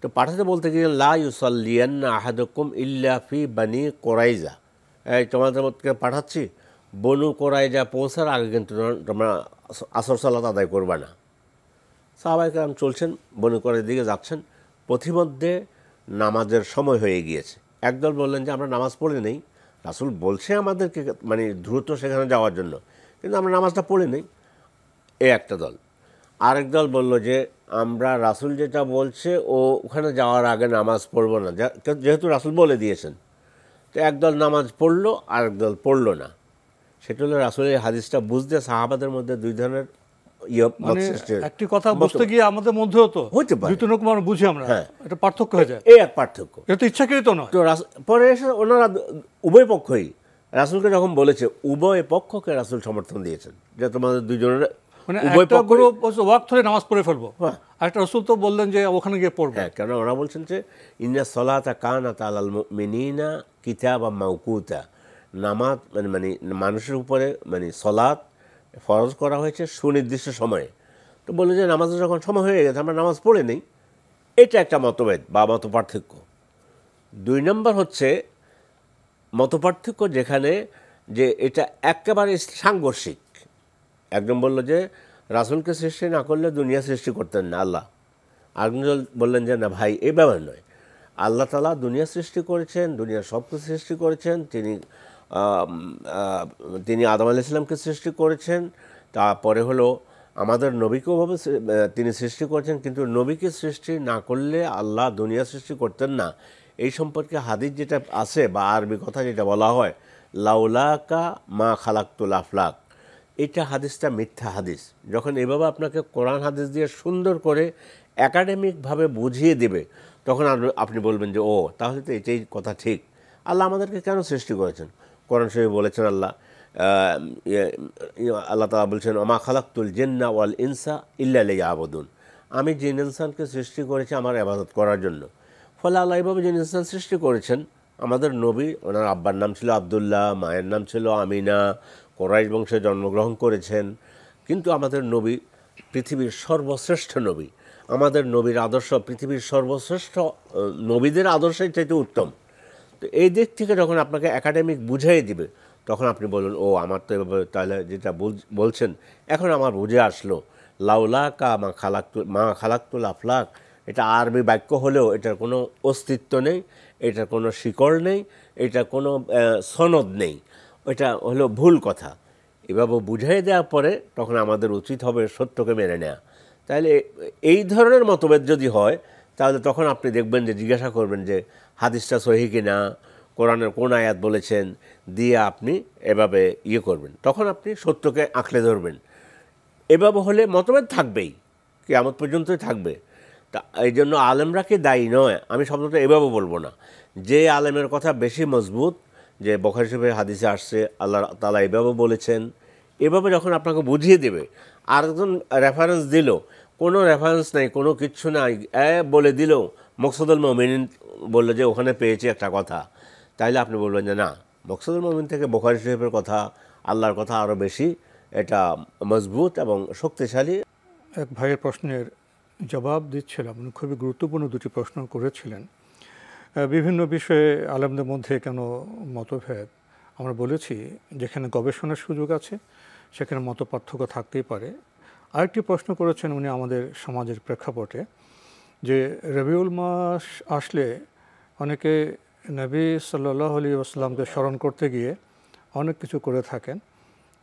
Speaker 2: তো পাঠাতে বলতে গিয়ে লা ইউসাল্লিয়ান্না আহাদকুম ইল্লাফি বানি কোরাইজা এই তোমাদেরকে পাঠাচ্ছি বনু কোরাইজা পৌঁছার আগে কিন্তু তোমরা আসর সালাত আদায় করবে না সাহাবাই কাম চলছেন বনু কোরাইয়ের দিকে যাচ্ছেন পথিমধ্যে নামাজের সময় হয়ে গিয়েছে একদল বললেন যে আমরা নামাজ পড়ে নেই রাসুল বলছে আমাদেরকে মানে দ্রুত সেখানে যাওয়ার জন্য কিন্তু আমরা নামাজটা পড়ে নেই এ একটা দল আরেক দল বলল যে আমরা রাসুল যেটা বলছে ও ওখানে যাওয়ার আগে নামাজ পড়ব না যেহেতু রাসুল বলে দিয়েছেন তো একদল নামাজ পড়লো আরেক দল পড়লো না সেটা হলো রাসুলের হাদিসটা বুঝতে সাহাবাদের মধ্যে দুই ধরনের ইয়ে, মানে একটি কথা বুঝতে গিয়ে আমাদের মধ্যেও তো
Speaker 1: পারে কুমার বুঝি আমরা হ্যাঁ। এটা পার্থক্য হয়ে যায় এক
Speaker 2: পার্থক্য এটা ইচ্ছাকৃত নয় তো পরে এসে ওনারা উভয় পক্ষই রাসুলকে যখন বলেছে উভয় পক্ষকে রাসুল সমর্থন দিয়েছেন যে তোমাদের দুজনের
Speaker 1: মানে ধরে নামাজ পড়ে ফেলবো হ্যাঁ। একটা তো বললেন যে ওখানে গিয়ে
Speaker 2: হ্যাঁ, মাউকুতা নামাজ মানে মানে মানুষের উপরে মানে সলাত ফরজ করা হয়েছে সুনির্দিষ্ট সময়ে তো বলে যে নামাজের যখন সময় হয়ে গেছে আমরা নামাজ পড়ে নেই এটা একটা মতভেদ বা মত পার্থক্য দুই নম্বর হচ্ছে মত পার্থক্য যেখানে যে এটা একেবারে সাংঘর্ষিক একজন বলল যে রাসুলকে সৃষ্টি না করলে দুনিয়া সৃষ্টি করতেন না আল্লাহ আরেকজন বললেন যে না ভাই এই ব্যাপার নয় আল্লাহ তালা দুনিয়া সৃষ্টি করেছেন দুনিয়ার সব কিছু সৃষ্টি করেছেন তিনি তিনি আদম আলাইসলামকে সৃষ্টি করেছেন তারপরে হলো আমাদের নবীকেওভাবে তিনি সৃষ্টি করেছেন কিন্তু নবীকে সৃষ্টি না করলে আল্লাহ দুনিয়া সৃষ্টি করতেন না এই সম্পর্কে হাদিস যেটা আছে বা আরবি কথা যেটা বলা হয় লাউলাকা মা খালাক্তুল আফলাক এটা হাদিসটা মিথ্যা হাদিস যখন এভাবে আপনাকে কোরআন হাদিস দিয়ে সুন্দর করে একাডেমিকভাবে বুঝিয়ে দেবে তখন আপনি বলবেন যে ও তাহলে তো এটাই কথা ঠিক আল্লাহ আমাদেরকে কেন সৃষ্টি করেছেন কোরআন শরীফ বলেছেন আল্লাহ ইয়ে, ইয়ে, আল্লাহ তালা বলছেন অমা খালাক্তুল জেন্না ওয়াল ইনসা ইল্লা আবদুন আমি জিন ইনসানকে সৃষ্টি করেছি আমার আবাদত করার জন্য ফলে আল্লাহ এইভাবে জিন ইনসান সৃষ্টি করেছেন আমাদের নবী ওনার আব্বার নাম ছিল আবদুল্লাহ মায়ের নাম ছিল আমিনা কোরাইশ বংশে জন্মগ্রহণ করেছেন কিন্তু আমাদের নবী পৃথিবীর সর্বশ্রেষ্ঠ নবী আমাদের নবীর আদর্শ পৃথিবীর সর্বশ্রেষ্ঠ নবীদের আদর্শের চাইতে উত্তম তো এই দিক থেকে যখন আপনাকে একাডেমিক বুঝাই দিবে তখন আপনি বলুন ও আমার তো এভাবে তাহলে যেটা বলছেন এখন আমার বুঝে আসলো লাউলা কা মা খালাক্তুল মা খালাক্তুল আফলাক এটা আরবি বাক্য হলেও এটার কোনো অস্তিত্ব নেই এটার কোনো শিকড় নেই এটা কোনো সনদ নেই এটা হলো ভুল কথা এভাবে বুঝাই দেওয়ার পরে তখন আমাদের উচিত হবে সত্যকে মেনে নেওয়া তাহলে এই ধরনের মতভেদ যদি হয় তাহলে তখন আপনি দেখবেন যে জিজ্ঞাসা করবেন যে হাদিসটা সহি কি না কোরআনের কোন আয়াত বলেছেন দিয়ে আপনি এভাবে ইয়ে করবেন তখন আপনি সত্যকে আঁকড়ে ধরবেন এভাবে হলে মতভেদ থাকবেই কি কেয়ামত পর্যন্তই থাকবে তা এই জন্য আলেমরা কি দায়ী নয় আমি শব্দটা এভাবে বলবো না যে আলেমের কথা বেশি মজবুত যে বখারি সাহেবের হাদিসে আসছে আল্লাহ তালা এভাবে বলেছেন এভাবে যখন আপনাকে বুঝিয়ে দেবে আর একজন রেফারেন্স দিল কোনো রেফারেন্স নাই কোনো কিচ্ছু নাই এ বলে দিল মকসুদুল মমিন বললো যে ওখানে পেয়েছি একটা কথা তাইলে আপনি বলবেন যে না মকসুদুল মমিন থেকে বোখারি শরীফের কথা আল্লাহর কথা আরও বেশি এটা মজবুত এবং শক্তিশালী
Speaker 1: এক ভাইয়ের প্রশ্নের জবাব দিচ্ছিলাম উনি খুবই গুরুত্বপূর্ণ দুটি প্রশ্ন করেছিলেন বিভিন্ন বিষয়ে আলেমদের মধ্যে কেন মতভেদ আমরা বলেছি যেখানে গবেষণার সুযোগ আছে সেখানে মত পার্থক্য থাকতেই পারে আরেকটি প্রশ্ন করেছেন উনি আমাদের সমাজের প্রেক্ষাপটে যে রবিউল মাস আসলে অনেকে নবী সাল্লাহ আলী আসলামকে স্মরণ করতে গিয়ে অনেক কিছু করে থাকেন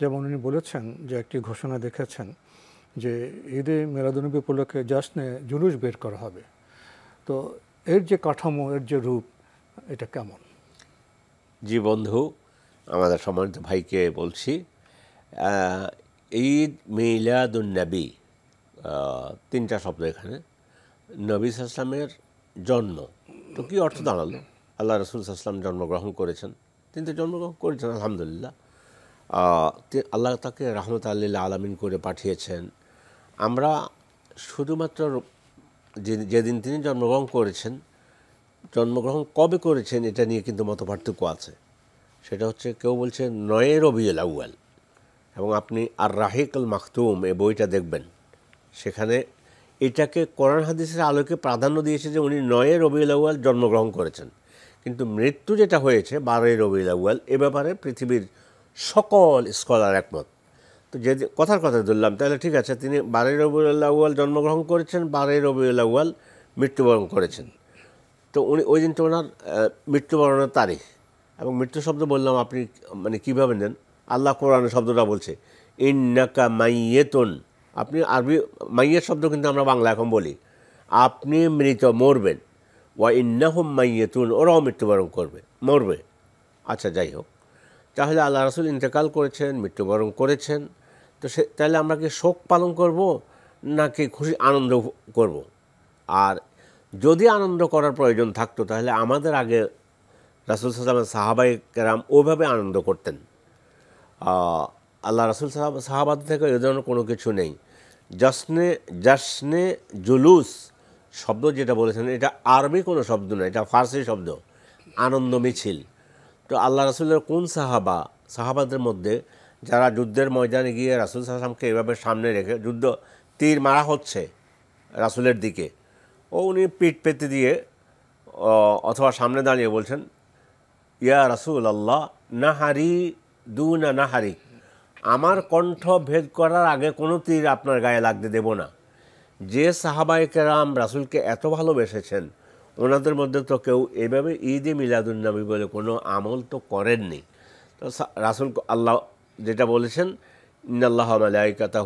Speaker 1: যেমন উনি বলেছেন যে একটি ঘোষণা দেখেছেন যে ঈদে মেলাদনবী উপলক্ষে জাসনে জুলুস বের করা হবে তো এর যে কাঠামো এর যে রূপ এটা কেমন
Speaker 2: জি বন্ধু আমাদের সম্মানিত ভাইকে বলছি ঈদ নবী তিনটা শব্দ এখানে নবী সাল্লামের জন্ম তো কী অর্থ দাঁড়ালো আল্লাহ রসুল সাল্লাম জন্মগ্রহণ করেছেন তিনি তো জন্মগ্রহণ করেছেন আলহামদুলিল্লাহ আল্লাহ তাকে রহমত আল্লাহ আলামিন করে পাঠিয়েছেন আমরা শুধুমাত্র যেদিন তিনি জন্মগ্রহণ করেছেন জন্মগ্রহণ কবে করেছেন এটা নিয়ে কিন্তু মত পার্থক্য আছে সেটা হচ্ছে কেউ বলছে নয়ের রবিউল আউ্য়াল এবং আপনি আর রাহিকল মাখতুম এ বইটা দেখবেন সেখানে এটাকে কোরআন হাদিসের আলোকে প্রাধান্য দিয়েছে যে উনি নয়ে রবিউল আউ্য়াল জন্মগ্রহণ করেছেন কিন্তু মৃত্যু যেটা হয়েছে বারোই রবিউল আউ্য়াল এ ব্যাপারে পৃথিবীর সকল স্কলার একমত তো যে কথার কথা ধরলাম তাহলে ঠিক আছে তিনি বারোই রবিউল আউ্য়াল জন্মগ্রহণ করেছেন বারোই রবিউল আউ্য়াল মৃত্যুবরণ করেছেন তো উনি ওই দিনটা ওনার মৃত্যুবরণের তারিখ এবং মৃত্যু শব্দ বললাম আপনি মানে কীভাবে নেন আল্লাহ কোরআন শব্দটা বলছে ইন্নাকা মাইয়েতন আপনি আরবি মাইয়ের শব্দ কিন্তু আমরা বাংলা এখন বলি আপনি মৃত মরবেন ওয়া ইন্নাহুম মাইয়েতুন ওরাও মৃত্যুবরণ করবে মরবে আচ্ছা যাই হোক তাহলে আল্লাহ রাসুল ইন্তেকাল করেছেন মৃত্যুবরণ করেছেন তো সে তাহলে আমরা কি শোক পালন করব নাকি খুশি আনন্দ করব আর যদি আনন্দ করার প্রয়োজন থাকতো তাহলে আমাদের আগে রাসুল সাল্লাম সাহাবাই কেরাম ওইভাবে আনন্দ করতেন আল্লাহ রাসুল সাহাব সাহাবাদ থেকে এ ধরনের কোনো কিছু নেই জশ্নে জশ্নে জুলুস শব্দ যেটা বলেছেন এটা আরবি কোনো শব্দ না এটা ফার্সি শব্দ আনন্দ মিছিল তো আল্লাহ রাসুলের কোন সাহাবা সাহাবাদের মধ্যে যারা যুদ্ধের ময়দানে গিয়ে রাসুল সাহাশামকে এভাবে সামনে রেখে যুদ্ধ তীর মারা হচ্ছে রাসুলের দিকে ও উনি পিঠ পেতে দিয়ে অথবা সামনে দাঁড়িয়ে বলছেন ইয়া রাসুল আল্লাহ নাহারি দুনা নাহারি আমার কণ্ঠ ভেদ করার আগে কোনো তীর আপনার গায়ে লাগতে দেব না যে সাহাবাইকেরাম রাসুলকে এত ভালোবেসেছেন ওনাদের মধ্যে তো কেউ এভাবে ঈদে মিলাদুলনবী বলে কোনো আমল তো করেননি তো রাসুল আল্লাহ যেটা বলেছেন ইন্নাল্লাহ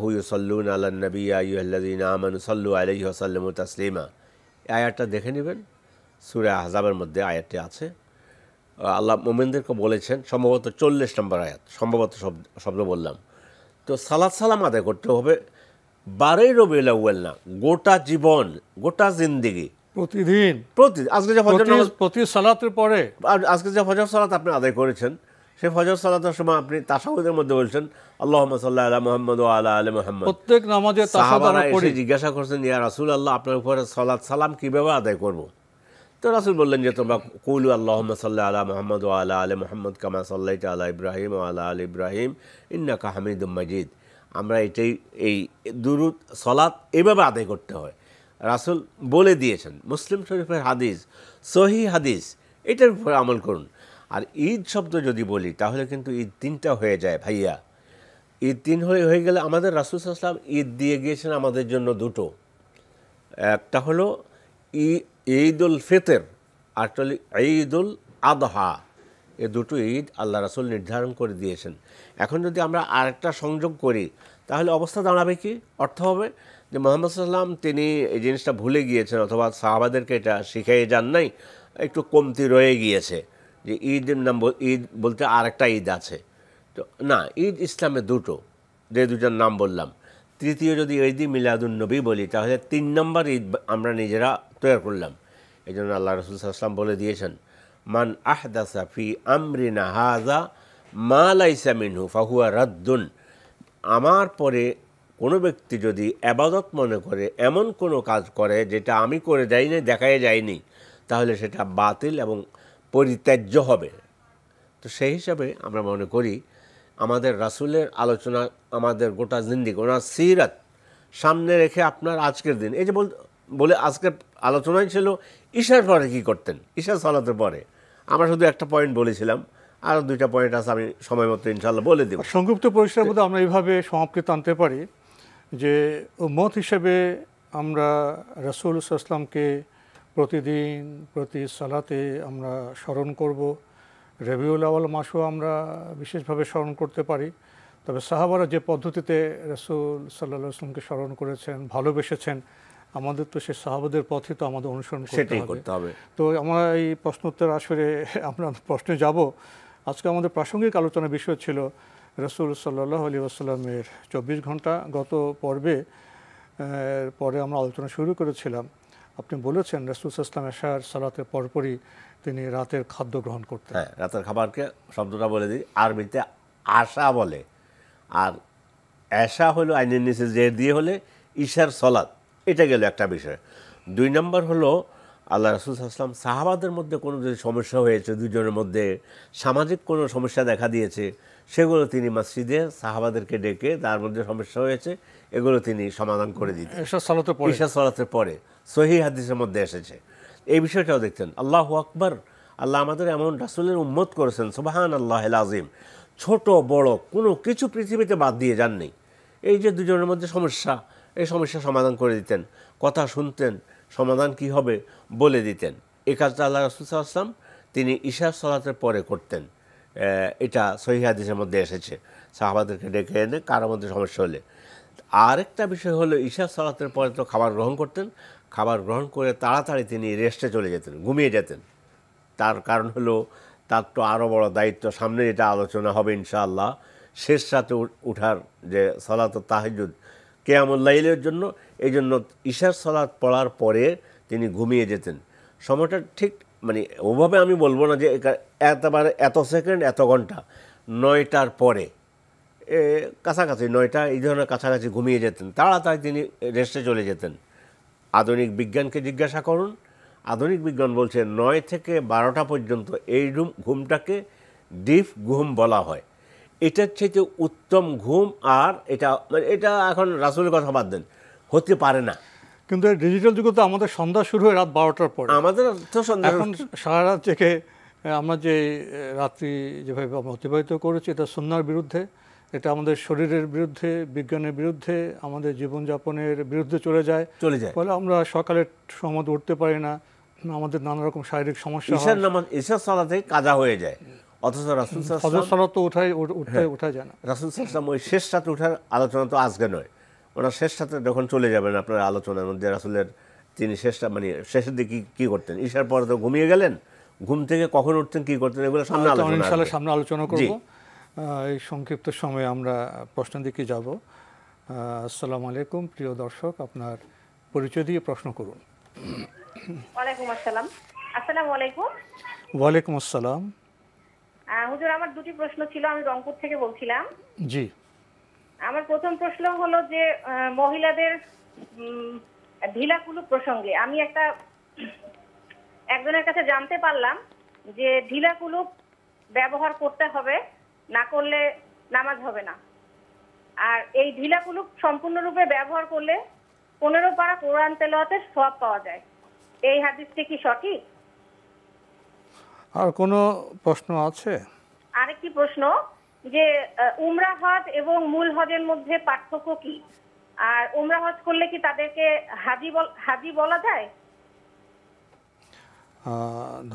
Speaker 2: হুই ইউসল্লুন আল্লাহ নবী আল্লাদিন আমানু সাল্লু আলহি সাল্লাম তাসলিমা আয়াতটা দেখে নেবেন সুরে আহজাবের মধ্যে আয়াতটি আছে আল্লাহ মোমিনদেরকে বলেছেন সম্ভবত চল্লিশ নম্বর আয়াত সম্ভবত শব্দ বললাম তো সালাদ সালাম আদায় করতে হবে বারোই রবি না গোটা জীবন গোটা জিন্দিগি প্রতিদিন প্রতি আজকে যে ফজর প্রতি সালাতের পরে আজকে যে ফজর সালাত আপনি আদায় করেছেন সেই ফজর সালাতের সময় আপনি তাসাউদের মধ্যে বলছেন আল্লাহ সাল্লাহ আল্লাহ মোহাম্মদ আল্লাহ আলী মোহাম্মদ প্রত্যেক নামাজে জিজ্ঞাসা করছেন ইয়া রাসুল আল্লাহ আপনার উপরে সালাত সালাম কীভাবে আদায় করবো তো রাসুল বললেন যে তোমরা কুলু আল্লাহ সাল্লাহ আলা মোহাম্মদ ও আল্লাহ আলী মোহাম্মদ কামা সাল্লাহ আলা ইব্রাহিম ও আল্লাহ আল ইব্রাহিম ইন্না হামিদ মজিদ আমরা এটাই এই দুরুদ সলাৎ এভাবে আদায় করতে হয় রাসুল বলে দিয়েছেন মুসলিম শরীফের হাদিস সহি হাদিস এটার উপরে আমল করুন আর ঈদ শব্দ যদি বলি তাহলে কিন্তু ঈদ তিনটা হয়ে যায় ভাইয়া ঈদ তিন হয়ে হয়ে গেলে আমাদের রাসুল সাল্লাম ঈদ দিয়ে গিয়েছেন আমাদের জন্য দুটো একটা হলো ঈদ ঈদুল ফিতর ঈদ ঈদুল আদহা এ দুটো ঈদ আল্লাহ রাসুল নির্ধারণ করে দিয়েছেন এখন যদি আমরা আরেকটা সংযোগ করি তাহলে অবস্থা দাঁড়াবে কি অর্থ হবে যে মোহাম্মদ সাল্লাম তিনি এই জিনিসটা ভুলে গিয়েছেন অথবা সাহাবাদেরকে এটা শিখাই যান নাই একটু কমতি রয়ে গিয়েছে যে ঈদ নাম ঈদ বলতে আরেকটা ঈদ আছে তো না ঈদ ইসলামে দুটো যে দুজন নাম বললাম তৃতীয় যদি ঈদ মিলাদুল নবী বলি তাহলে তিন নম্বর ঈদ আমরা নিজেরা তৈরি করলাম এই জন্য আল্লাহ রসুল সাল্লাম বলে দিয়েছেন মান আহদাসা ফি আমরিনা হাজা মা মিনহু ফাহুয়া রাদ্দুন আমার পরে কোনো ব্যক্তি যদি আবাদত মনে করে এমন কোনো কাজ করে যেটা আমি করে যাইনি দেখাই যায়নি তাহলে সেটা বাতিল এবং পরিত্যাজ্য হবে তো সেই হিসাবে আমরা মনে করি আমাদের রাসুলের আলোচনা আমাদের গোটা জিন্দিগ ওনার সিরাত সামনে রেখে আপনার আজকের দিন এই যে বলে আজকের আলোচনাই ছিল ঈশার পরে কী করতেন ঈশা সালাতের পরে আমরা শুধু একটা পয়েন্ট বলেছিলাম আরও দুইটা
Speaker 1: পয়েন্ট আছে আমি সময় মতো ইনশাল্লাহ বলে দেব সংক্ষিপ্ত পরিষ্কার মধ্যে আমরা এইভাবে সমাপ্তি আনতে পারি যে মত হিসেবে আমরা রাসুল ইসলামকে প্রতিদিন প্রতি সালাতে আমরা স্মরণ করব রেবিউল আওয়াল মাসও আমরা বিশেষভাবে স্মরণ করতে পারি তবে সাহাবারা যে পদ্ধতিতে রসুল সাল্লা আসলামকে স্মরণ করেছেন ভালোবেসেছেন আমাদের তো সে সাহাবাদের পথে তো আমাদের অনুসরণ করতে হবে তো আমরা এই প্রশ্নোত্তর আসরে আমরা প্রশ্নে যাব আজকে আমাদের প্রাসঙ্গিক আলোচনা বিষয় ছিল রসুল সাল্লাহ আলী আসসালামের চব্বিশ ঘন্টা গত পর্বে পরে আমরা আলোচনা শুরু করেছিলাম আপনি বলেছেন রসুল ইসলাম এশার সালাতের পরপরই তিনি রাতের খাদ্য গ্রহণ করতেন
Speaker 2: হ্যাঁ রাতের খাবারকে শব্দটা বলে দিই আরবিতে আশা বলে আর অ্যাশা হলো আইনের নিচে জের দিয়ে হলে ঈশার সলাদ এটা গেল একটা বিষয় দুই নম্বর হলো আল্লাহ রসুল আসলাম সাহাবাদের মধ্যে কোনো যদি সমস্যা হয়েছে দুজনের মধ্যে সামাজিক কোনো সমস্যা দেখা দিয়েছে সেগুলো তিনি মসজিদে সাহাবাদেরকে ডেকে তার মধ্যে সমস্যা হয়েছে এগুলো তিনি সমাধান করে দিতেন ঈশা সলাতের পরে ঈশা সলাতের পরে সহি হাদিসের মধ্যে এসেছে এই বিষয়টাও দেখতেন আল্লাহ আকবর আল্লাহ আমাদের এমন রাসুলের উম্মত করেছেন সোবাহান আল্লাহ আজিম ছোট বড় কোনো কিছু পৃথিবীতে বাদ দিয়ে যাননি এই যে দুজনের মধ্যে সমস্যা এই সমস্যা সমাধান করে দিতেন কথা শুনতেন সমাধান কি হবে বলে দিতেন এ কাজটা আল্লাহ রসুল সাল্লাম তিনি ঈশা সলাতের পরে করতেন এটা সহিহাদিসের মধ্যে এসেছে সাহাবাদেরকে ডেকে এনে কারোর মধ্যে সমস্যা হলে আরেকটা বিষয় হলো ঈশা সলাতের পরে তো খাবার গ্রহণ করতেন খাবার গ্রহণ করে তাড়াতাড়ি তিনি রেস্টে চলে যেতেন ঘুমিয়ে যেতেন তার কারণ হলো তার তো আরও বড় দায়িত্ব সামনে যেটা আলোচনা হবে ইনশাআল্লাহ শেষ সাথে উঠার যে সলাত তাহাজুদ কেয়ামুল্লাইলের জন্য এই জন্য ঈশার সলাত পড়ার পরে তিনি ঘুমিয়ে যেতেন সময়টা ঠিক মানে ওভাবে আমি বলবো না যে এতবারে এত সেকেন্ড এত ঘন্টা নয়টার পরে কাছাকাছি নয়টা এই ধরনের কাছাকাছি ঘুমিয়ে যেতেন তাড়াতাড়ি তিনি রেস্টে চলে যেতেন আধুনিক বিজ্ঞানকে জিজ্ঞাসা করুন আধুনিক বিজ্ঞান বলছে নয় থেকে বারোটা পর্যন্ত এই রুম ঘুমটাকে ডিপ ঘুম বলা হয় এটার চাইতে উত্তম ঘুম আর এটা মানে এটা এখন
Speaker 1: রাসুলের কথা বাদ দেন হতে পারে না কিন্তু ডিজিটাল যুগে তো আমাদের সন্ধ্যা শুরু হয় রাত বারোটার পর আমাদের তো সন্ধ্যা এখন সারা রাত থেকে আমরা যে রাত্রি যেভাবে আমরা অতিবাহিত করেছি এটা সন্ধ্যার বিরুদ্ধে এটা আমাদের শরীরের বিরুদ্ধে বিজ্ঞানের বিরুদ্ধে আমাদের জীবনযাপনের বিরুদ্ধে চলে যায় চলে যায় ফলে আমরা সকালে সময় উঠতে পারি না আমাদের নানা রকম শারীরিক সমস্যা ঈশার
Speaker 2: নামাজ ঈশার থেকে কাজা হয়ে যায় অথচ
Speaker 1: তো হ্যাঁ। উঠতে উঠা যায় না
Speaker 2: শেষ সাথে উঠার আলোচনা তো আজকে নয় ওনার শেষ সাথে যখন চলে যাবেন আপনার আলোচনার মধ্যে তিনি শেষটা মানে শেষের দিকে কি করতেন ঈশার পরে তো ঘুমিয়ে গেলেন ঘুম থেকে কখন উঠতেন কি করতেন এগুলো সামনে আলোচনা সামনে আলোচনা
Speaker 1: করবো এই সংক্ষিপ্ত সময়ে আমরা প্রশ্নের দিকে যাব আসসালামু আলাইকুম প্রিয় দর্শক আপনার পরিচয় দিয়ে প্রশ্ন করুন
Speaker 3: ওয়ালাইকুম আসসালাম আসসালামু আলাইকুম
Speaker 1: ওয়ালাইকুম আসসালাম
Speaker 3: হুজুর আমার দুটি প্রশ্ন ছিল আমি রংপুর থেকে বলছিলাম জি আমার প্রথম প্রশ্ন হলো যে মহিলাদের ঢিলাকুলু প্রসঙ্গে আমি একটা একজনের কাছে জানতে পারলাম যে ঢিলাকুলু ব্যবহার করতে হবে না করলে নামাজ হবে না আর এই ঢিলা কুলুপ সম্পূর্ণরূপে ব্যবহার করলে পনেরো পারা কোরআন তেলাওয়াতে সব পাওয়া যায় এই হাদিসটি কি সঠিক
Speaker 1: আর কোনো প্রশ্ন আছে
Speaker 3: আরেকটি প্রশ্ন যে উমরা হজ এবং মূল হজের মধ্যে পার্থক্য কি আর উমরা হজ করলে কি তাদেরকে হাজি হাজি বলা যায়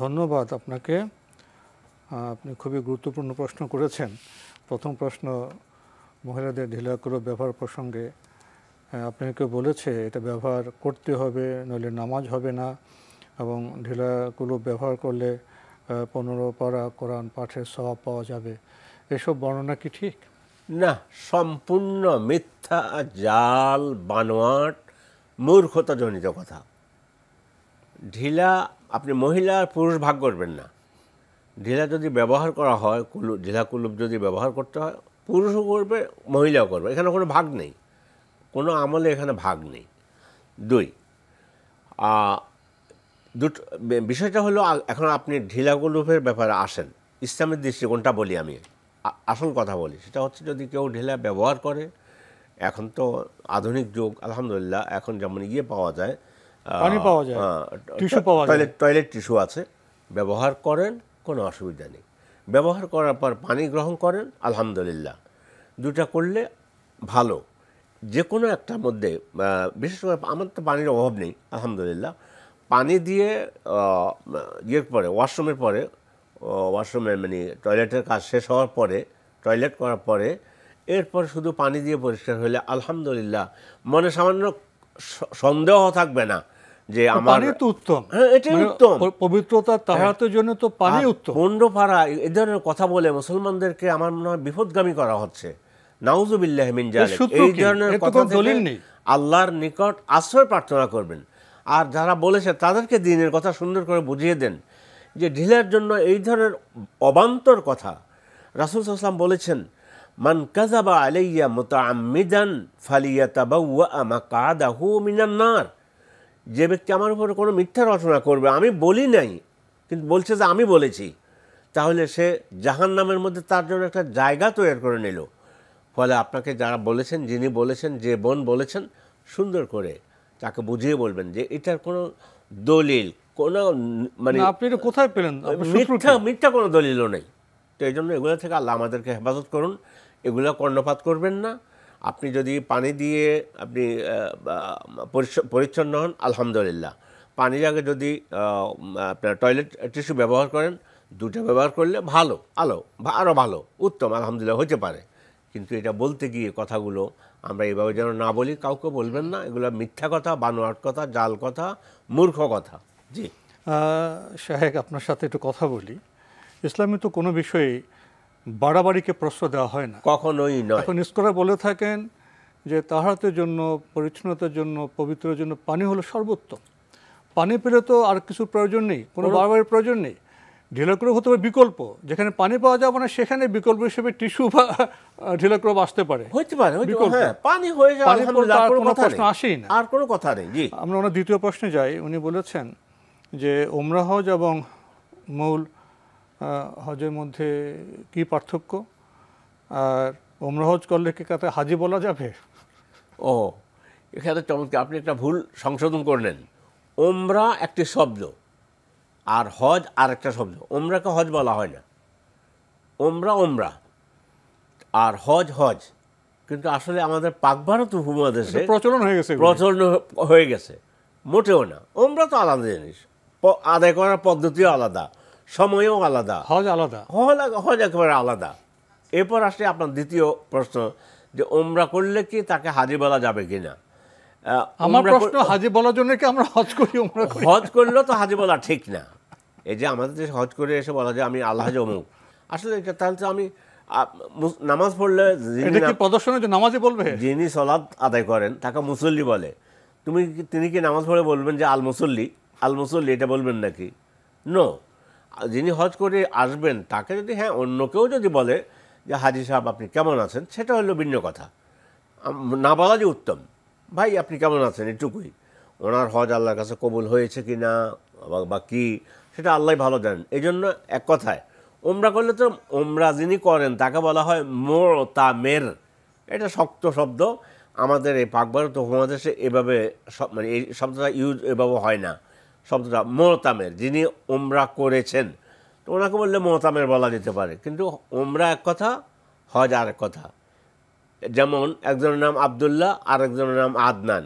Speaker 1: ধন্যবাদ আপনাকে আপনি খুবই গুরুত্বপূর্ণ প্রশ্ন করেছেন প্রথম প্রশ্ন মহিলাদের ঢিলা করো ব্যবহার প্রসঙ্গে আপনাকে বলেছে এটা ব্যবহার করতে হবে নইলে নামাজ হবে না এবং কুলো ব্যবহার করলে পনেরো পারা কোরআন পাঠের স্বভাব পাওয়া যাবে এসব বর্ণনা কি ঠিক
Speaker 2: না সম্পূর্ণ মিথ্যা জাল বানোয়াট মূর্খতাজনিত কথা ঢিলা আপনি মহিলা পুরুষ ভাগ করবেন না ঢিলা যদি ব্যবহার করা হয় কুলুপ ঢিলা কুলুপ যদি ব্যবহার করতে হয় পুরুষও করবে মহিলাও করবে এখানে কোনো ভাগ নেই কোনো আমলে এখানে ভাগ নেই দুই দুটো বিষয়টা হলো এখন আপনি ঢিলা কুলুপের ব্যাপারে আসেন ইসলামের দৃষ্টিকোণটা বলি আমি আসল কথা বলি সেটা হচ্ছে যদি কেউ ঢিলা ব্যবহার করে এখন তো আধুনিক যুগ আলহামদুলিল্লাহ এখন যেমন ইয়ে পাওয়া যায় পাওয়া যায় হ্যাঁ, পাওয়া যায় টয়লেট টিস্যু আছে ব্যবহার করেন কোনো অসুবিধা নেই ব্যবহার করার পর পানি গ্রহণ করেন আলহামদুলিল্লাহ দুটা করলে ভালো যে কোনো একটার মধ্যে বিশেষ করে আমার তো পানির অভাব নেই আলহামদুলিল্লাহ পানি দিয়ে ইয়ের পরে ওয়াশরুমের পরে ওয়াশরুমে মানে টয়লেটের কাজ শেষ হওয়ার পরে টয়লেট করার পরে এরপর শুধু পানি দিয়ে পরিষ্কার হলে আলহামদুলিল্লাহ মনে সামান্য সন্দেহ থাকবে না যে আমার তো উত্তম হ্যাঁ এটাই মানে উত্তম পবিত্রতা হ্যাঁ। তাহারাতের জন্য তো পানি উত্তম পণ্ডপাড়া এ ধরনের কথা বলে মুসলমানদেরকে আমার মনে হয় বিপদগামী করা হচ্ছে নাউজুবিল্লাহ মিন জালেক এই ধরনের কথা দলিল নেই আল্লাহর নিকট আশ্রয় প্রার্থনা করবেন আর যারা বলেছে তাদেরকে দিনের কথা সুন্দর করে বুঝিয়ে দেন যে ঢিলের জন্য এই ধরনের অবান্তর কথা রাসুল সাল্লাম বলেছেন মান কাজাবা আলাইয়া মোতামিদান ফালিয়া তাবাউ আমা হু মিনান্নার নার যে ব্যক্তি আমার উপর কোনো মিথ্যা রচনা করবে আমি বলি নাই কিন্তু বলছে যে আমি বলেছি তাহলে সে জাহান নামের মধ্যে তার জন্য একটা জায়গা তৈরি করে নিল ফলে আপনাকে যারা বলেছেন যিনি বলেছেন যে বোন বলেছেন সুন্দর করে তাকে বুঝিয়ে বলবেন যে এটার কোনো দলিল কোনো মানে আপনি
Speaker 1: এটা কোথায় পেলেন মিথ্যা
Speaker 2: মিথ্যা কোনো দলিলও নেই তো এই জন্য এগুলো থেকে আল্লাহ আমাদেরকে হেফাজত করুন এগুলো কর্ণপাত করবেন না আপনি যদি পানি দিয়ে আপনি পরিচ্ছন্ন হন আলহামদুলিল্লাহ পানি আগে যদি আপনার টয়লেট টিস্যু ব্যবহার করেন দুটা ব্যবহার করলে ভালো আলো বা আরও ভালো উত্তম আলহামদুলিল্লাহ হতে পারে কিন্তু এটা বলতে গিয়ে কথাগুলো আমরা এভাবে যেন না বলি কাউকে বলবেন না এগুলো মিথ্যা কথা বানোয়াট কথা জাল কথা মূর্খ কথা জি
Speaker 1: শাহেক আপনার সাথে একটু কথা বলি ইসলামে তো কোনো বিষয়ে বাড়াবাড়িকে প্রশ্রয় দেওয়া হয় না কখনোই নয় এখন স্কলার বলে থাকেন যে তাহারাতের জন্য পরিচ্ছন্নতার জন্য পবিত্রের জন্য পানি হলো সর্বোত্তম পানি পেলে তো আর কিছু প্রয়োজন নেই কোনো বাড়াবাড়ির প্রয়োজন নেই ঢিলাক্রব হতে পারে বিকল্প যেখানে পানি পাওয়া যাবে না সেখানে বিকল্প হিসেবে টিস্যু বা ঢিলাক্রব আসতে পারে হতে পারে হ্যাঁ, পানি হয়ে যাওয়া কোনো প্রশ্ন আসেই না আর কোনো কথা নেই আমরা ওনার দ্বিতীয় প্রশ্নে যাই উনি বলেছেন যে ওমরাহজ এবং মূল হজের মধ্যে কি পার্থক্য আর হজ করলে কি কাতে হাজি বলা যাবে
Speaker 2: ও এখানে চমৎকার আপনি একটা ভুল সংশোধন করলেন ওমরা একটি শব্দ আর হজ আর একটা শব্দ ওমরাকে হজ বলা হয় না ওমরা ওমরা আর হজ হজ কিন্তু আসলে আমাদের পাক ভারত উপমহাদেশে প্রচলন হয়ে গেছে প্রচলন হয়ে গেছে মোটেও না ওমরা তো আলাদা জিনিস আদায় করার পদ্ধতিও আলাদা সময়ও আলাদা হজ আলাদা হজ একেবারে আলাদা এরপর আসলে আপনার দ্বিতীয় প্রশ্ন যে ওমরা করলে কি তাকে হাজি বলা যাবে কি না আমার প্রশ্ন
Speaker 1: হাজি বলার জন্য কি আমরা হজ করি
Speaker 2: হজ তো হাজি বলা ঠিক না এই যে আমাদের দেশে হজ করে এসে বলা আমি আল্লাহ অমুক
Speaker 1: আসলে তাহলে তো আমি
Speaker 2: নামাজ পড়লে প্রদর্শনের জন্য নামাজে বলবে যিনি সলাদ আদায় করেন তাকে মুসল্লি বলে তুমি তিনি কি নামাজ পড়ে বলবেন যে আল মুসল্লি আল মুসল্লি এটা বলবেন নাকি নো যিনি হজ করে আসবেন তাকে যদি হ্যাঁ অন্য কেউ যদি বলে যে হাজি সাহেব আপনি কেমন আছেন সেটা হলো ভিন্ন কথা না বলা যে উত্তম ভাই আপনি কেমন আছেন এটুকুই ওনার হজ আল্লাহর কাছে কবুল হয়েছে কি না বা কী সেটা আল্লাহ ভালো জানেন এই জন্য এক কথায় ওমরা করলে তো ওমরা যিনি করেন তাকে বলা হয় তা মের এটা শক্ত শব্দ আমাদের এই পাকবার তো হোমাদেশে এভাবে সব মানে এই শব্দটা ইউজ এভাবে হয় না শব্দটা মহতামের যিনি ওমরা করেছেন তো ওনাকে বললে মহতামের বলা যেতে পারে কিন্তু ওমরা এক কথা হজ আর এক কথা যেমন একজনের নাম আবদুল্লাহ আর একজনের নাম আদনান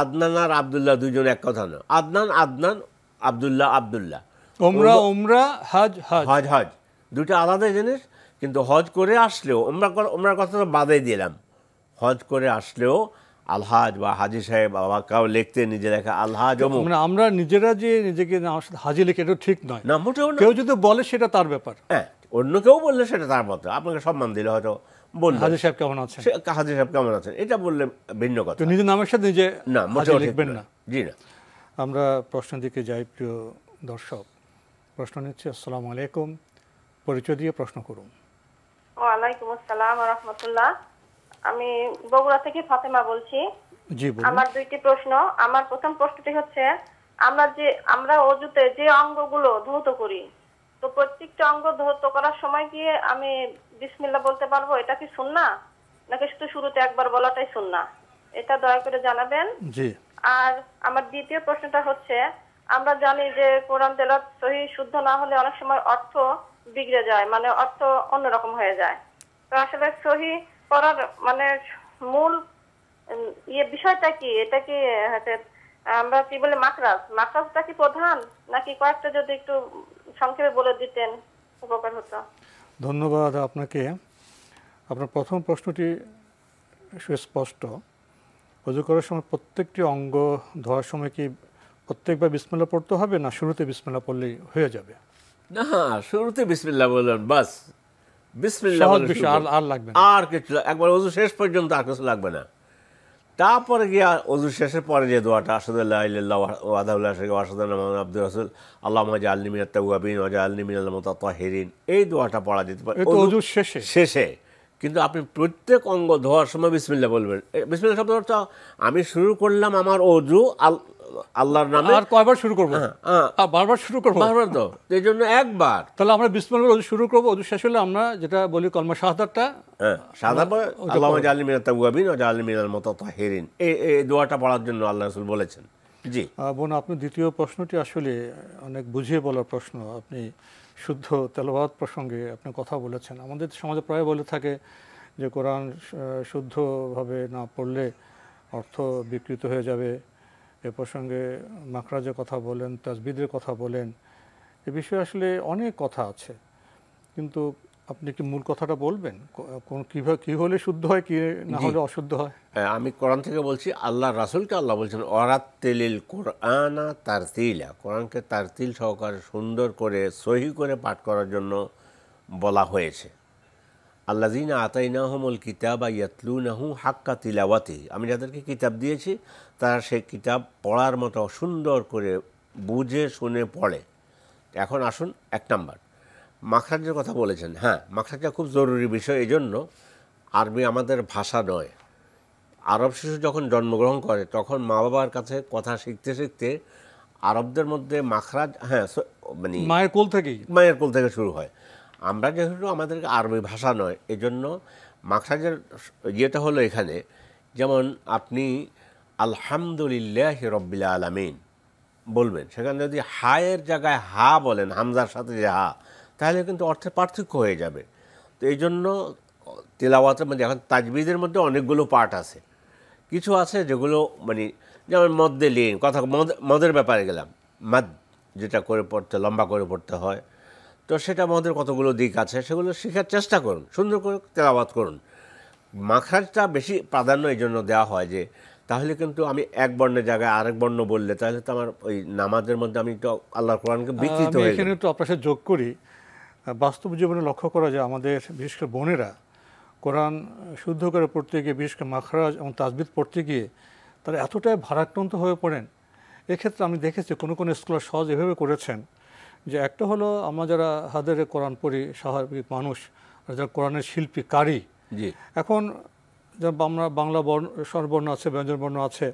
Speaker 2: আদনান আর আবদুল্লাহ দুজন এক কথা নয় আদনান আদনান আবদুল্লাহ আবদুল্লাহ ওমরা ওমরা হজ হজ হজ হজ দুটো আলাদা জিনিস কিন্তু হজ করে আসলেও ওমরা ওমরার তো বাদে দিলাম হজ করে আসলেও আলহাজ বা হাজি সাহেব বা কাউ লিখতে নিজে লেখা আলহাজ মানে
Speaker 1: আমরা নিজেরা যে নিজেকে হাজি লিখে এটা ঠিক নয় না মোটেও কেউ যদি বলে সেটা তার ব্যাপার হ্যাঁ অন্য কেউ বললে সেটা তার
Speaker 2: মতো আপনাকে সম্মান দিলে হয়তো বলবেন হাজি সাহেব কেমন আছেন হাজি সাহেব কেমন আছেন এটা বললে ভিন্ন কথা
Speaker 1: নিজের নামের সাথে নিজে না মোটেও লিখবেন না জি না আমরা প্রশ্নের দিকে যাই প্রিয় দর্শক প্রশ্ন নিচ্ছে আসসালামু আলাইকুম পরিচয় দিয়ে প্রশ্ন করুন
Speaker 3: ওয়ালাইকুম আসসালাম রহমতুল্লাহ আমি বগুড়া থেকে ফাতেমা বলছি আমার দুইটি প্রশ্ন আমার প্রথম প্রশ্নটি হচ্ছে আমরা যে আমরা অজুতে যে অঙ্গগুলো ধৌত করি তো প্রত্যেকটা অঙ্গ ধৌত করার সময় গিয়ে আমি বিসমিল্লা বলতে পারবো এটা কি শুননা নাকি শুধু শুরুতে একবার বলাটাই শুননা এটা দয়া করে জানাবেন আর আমার দ্বিতীয় প্রশ্নটা হচ্ছে আমরা জানি যে কোরআন তেলাত সহি শুদ্ধ না হলে অনেক সময় অর্থ বিগড়ে যায় মানে অর্থ অন্যরকম হয়ে যায় তো আসলে সহি করার মানে মূল ইয়ে বিষয়টা কি এটা কি আমরা কি বলে মাকরাজ মাকরাজটা কি প্রধান নাকি কয়েকটা যদি একটু সংক্ষেপে বলে দিতেন উপকার হতো
Speaker 1: ধন্যবাদ আপনাকে আপনার প্রথম প্রশ্নটি সুস্পষ্ট অজু করার সময় প্রত্যেকটি অঙ্গ ধোয়ার সময় কি প্রত্যেকবার বিসমিল্লা পড়তে হবে না শুরুতে বিসমিল্লা পড়লেই হয়ে যাবে
Speaker 2: না শুরুতে বিসমিল্লা বললেন বাস আর কিছু একবার অজু শেষ পর্যন্ত আর কিছু লাগবে না তারপরে গিয়ে শেষের পরে যে দোয়াটা রসুল আল্লাহ মাজা এই দোয়াটা পড়া যেতে পারে অজু শেষে শেষে কিন্তু আপনি প্রত্যেক অঙ্গ ধোয়ার সময় বিসমিল্লা বলবেন বিসমিল্লা শব্দটা আমি শুরু করলাম আমার অজু আল আল্লাহর নামে আর কয়বার শুরু করবো হ্যাঁ, হ্যাঁ।
Speaker 1: বারবার শুরু করবো বারবার তো এই জন্য একবার তাহলে আমরা বিসমিল্লাহ ওযু শুরু করবো ওযু শেষ হলে আমরা যেটা বলি কলমা শাহাদাতটা
Speaker 2: হ্যাঁ, আল্লাহ জালি মিনাত তাওয়াবিন ও জালি মিনাল মুতাতাহিরিন এই এই দোয়াটা পড়ার জন্য আল্লাহ রাসূল বলেছেন জি
Speaker 1: বোন আপনি দ্বিতীয় প্রশ্নটি আসলে অনেক বুঝিয়ে বলার প্রশ্ন আপনি শুদ্ধ তেলাওয়াত প্রসঙ্গে আপনি কথা বলেছেন আমাদের সমাজে প্রায় বলে থাকে যে কোরআন শুদ্ধভাবে না পড়লে অর্থ বিকৃত হয়ে যাবে এ প্রসঙ্গে মাকরাজের কথা বলেন তাজবিদের কথা বলেন এ বিষয়ে আসলে অনেক কথা আছে কিন্তু আপনি কি মূল কথাটা বলবেন কোন কিভাবে কি হলে শুদ্ধ হয় কি না হলে অশুদ্ধ হয়
Speaker 2: আমি কোরআন থেকে বলছি আল্লাহ রাসুলকে আল্লাহ বলছেন তেলিল কোরআনা তিলা কোরআনকে তারতিল সহকারে সুন্দর করে সহি করে পাঠ করার জন্য বলা হয়েছে আল্লাজিনা আতাইনাহমল কিতাব আয়াতলু নাহু হাক্কা তিলাওয়াতে আমি যাদেরকে কিতাব দিয়েছি তারা সে কিতাব পড়ার মতো সুন্দর করে বুঝে শুনে পড়ে এখন আসুন এক নাম্বার মাখরাজের কথা বলেছেন হ্যাঁ মাখরাজটা খুব জরুরি বিষয় এই জন্য আরবি আমাদের ভাষা নয় আরব শিশু যখন জন্মগ্রহণ করে তখন মা বাবার কাছে কথা শিখতে শিখতে আরবদের মধ্যে মাখরাজ হ্যাঁ মানে মায়ের কোল থেকেই মায়ের কোল থেকে শুরু হয় আমরা যেহেতু আমাদের আরবি ভাষা নয় এজন্য মাকসাজের ইয়েটা হলো এখানে যেমন আপনি আলহামদুলিল্লাহ রব্বিল আলমিন বলবেন সেখানে যদি হায়ের জায়গায় হা বলেন হামজার সাথে যে হা তাহলে কিন্তু অর্থে পার্থক্য হয়ে যাবে তো এই জন্য তেলাওয়াতের মধ্যে এখন তাজবিদের মধ্যে অনেকগুলো পার্ট আছে কিছু আছে যেগুলো মানে যেমন মদ্যে লিন কথা মদ মদের ব্যাপারে গেলাম মদ যেটা করে পড়তে লম্বা করে পড়তে হয় তো সেটা আমাদের কতগুলো দিক আছে সেগুলো শেখার চেষ্টা করুন সুন্দর করে তেলাবাদ করুন মাখারটা বেশি প্রাধান্য এই জন্য দেওয়া হয় যে তাহলে কিন্তু আমি এক বর্ণের জায়গায় আরেক বর্ণ বললে তাহলে তো আমার ওই নামাজের মধ্যে আমি তো আল্লাহ
Speaker 1: কোরআনকে বিকৃত হয়ে এখানে একটু আপনার সাথে যোগ করি বাস্তব জীবনে লক্ষ্য করা যায় আমাদের বিশেষ করে বোনেরা কোরআন শুদ্ধ করে পড়তে গিয়ে বিশেষ করে মাখরাজ এবং তাজবিদ পড়তে গিয়ে তারা এতটাই ভারাক্রান্ত হয়ে পড়েন এক্ষেত্রে আমি দেখেছি কোনো কোনো স্কলার সহজ এভাবে করেছেন যে একটা হলো আমরা যারা হাজারে কোরআন পড়ি স্বাভাবিক মানুষ যারা কোরআনের শিল্পী কারি এখন আমরা বাংলা বর্ণ স্বরবর্ণ আছে ব্যঞ্জনবর্ণ আছে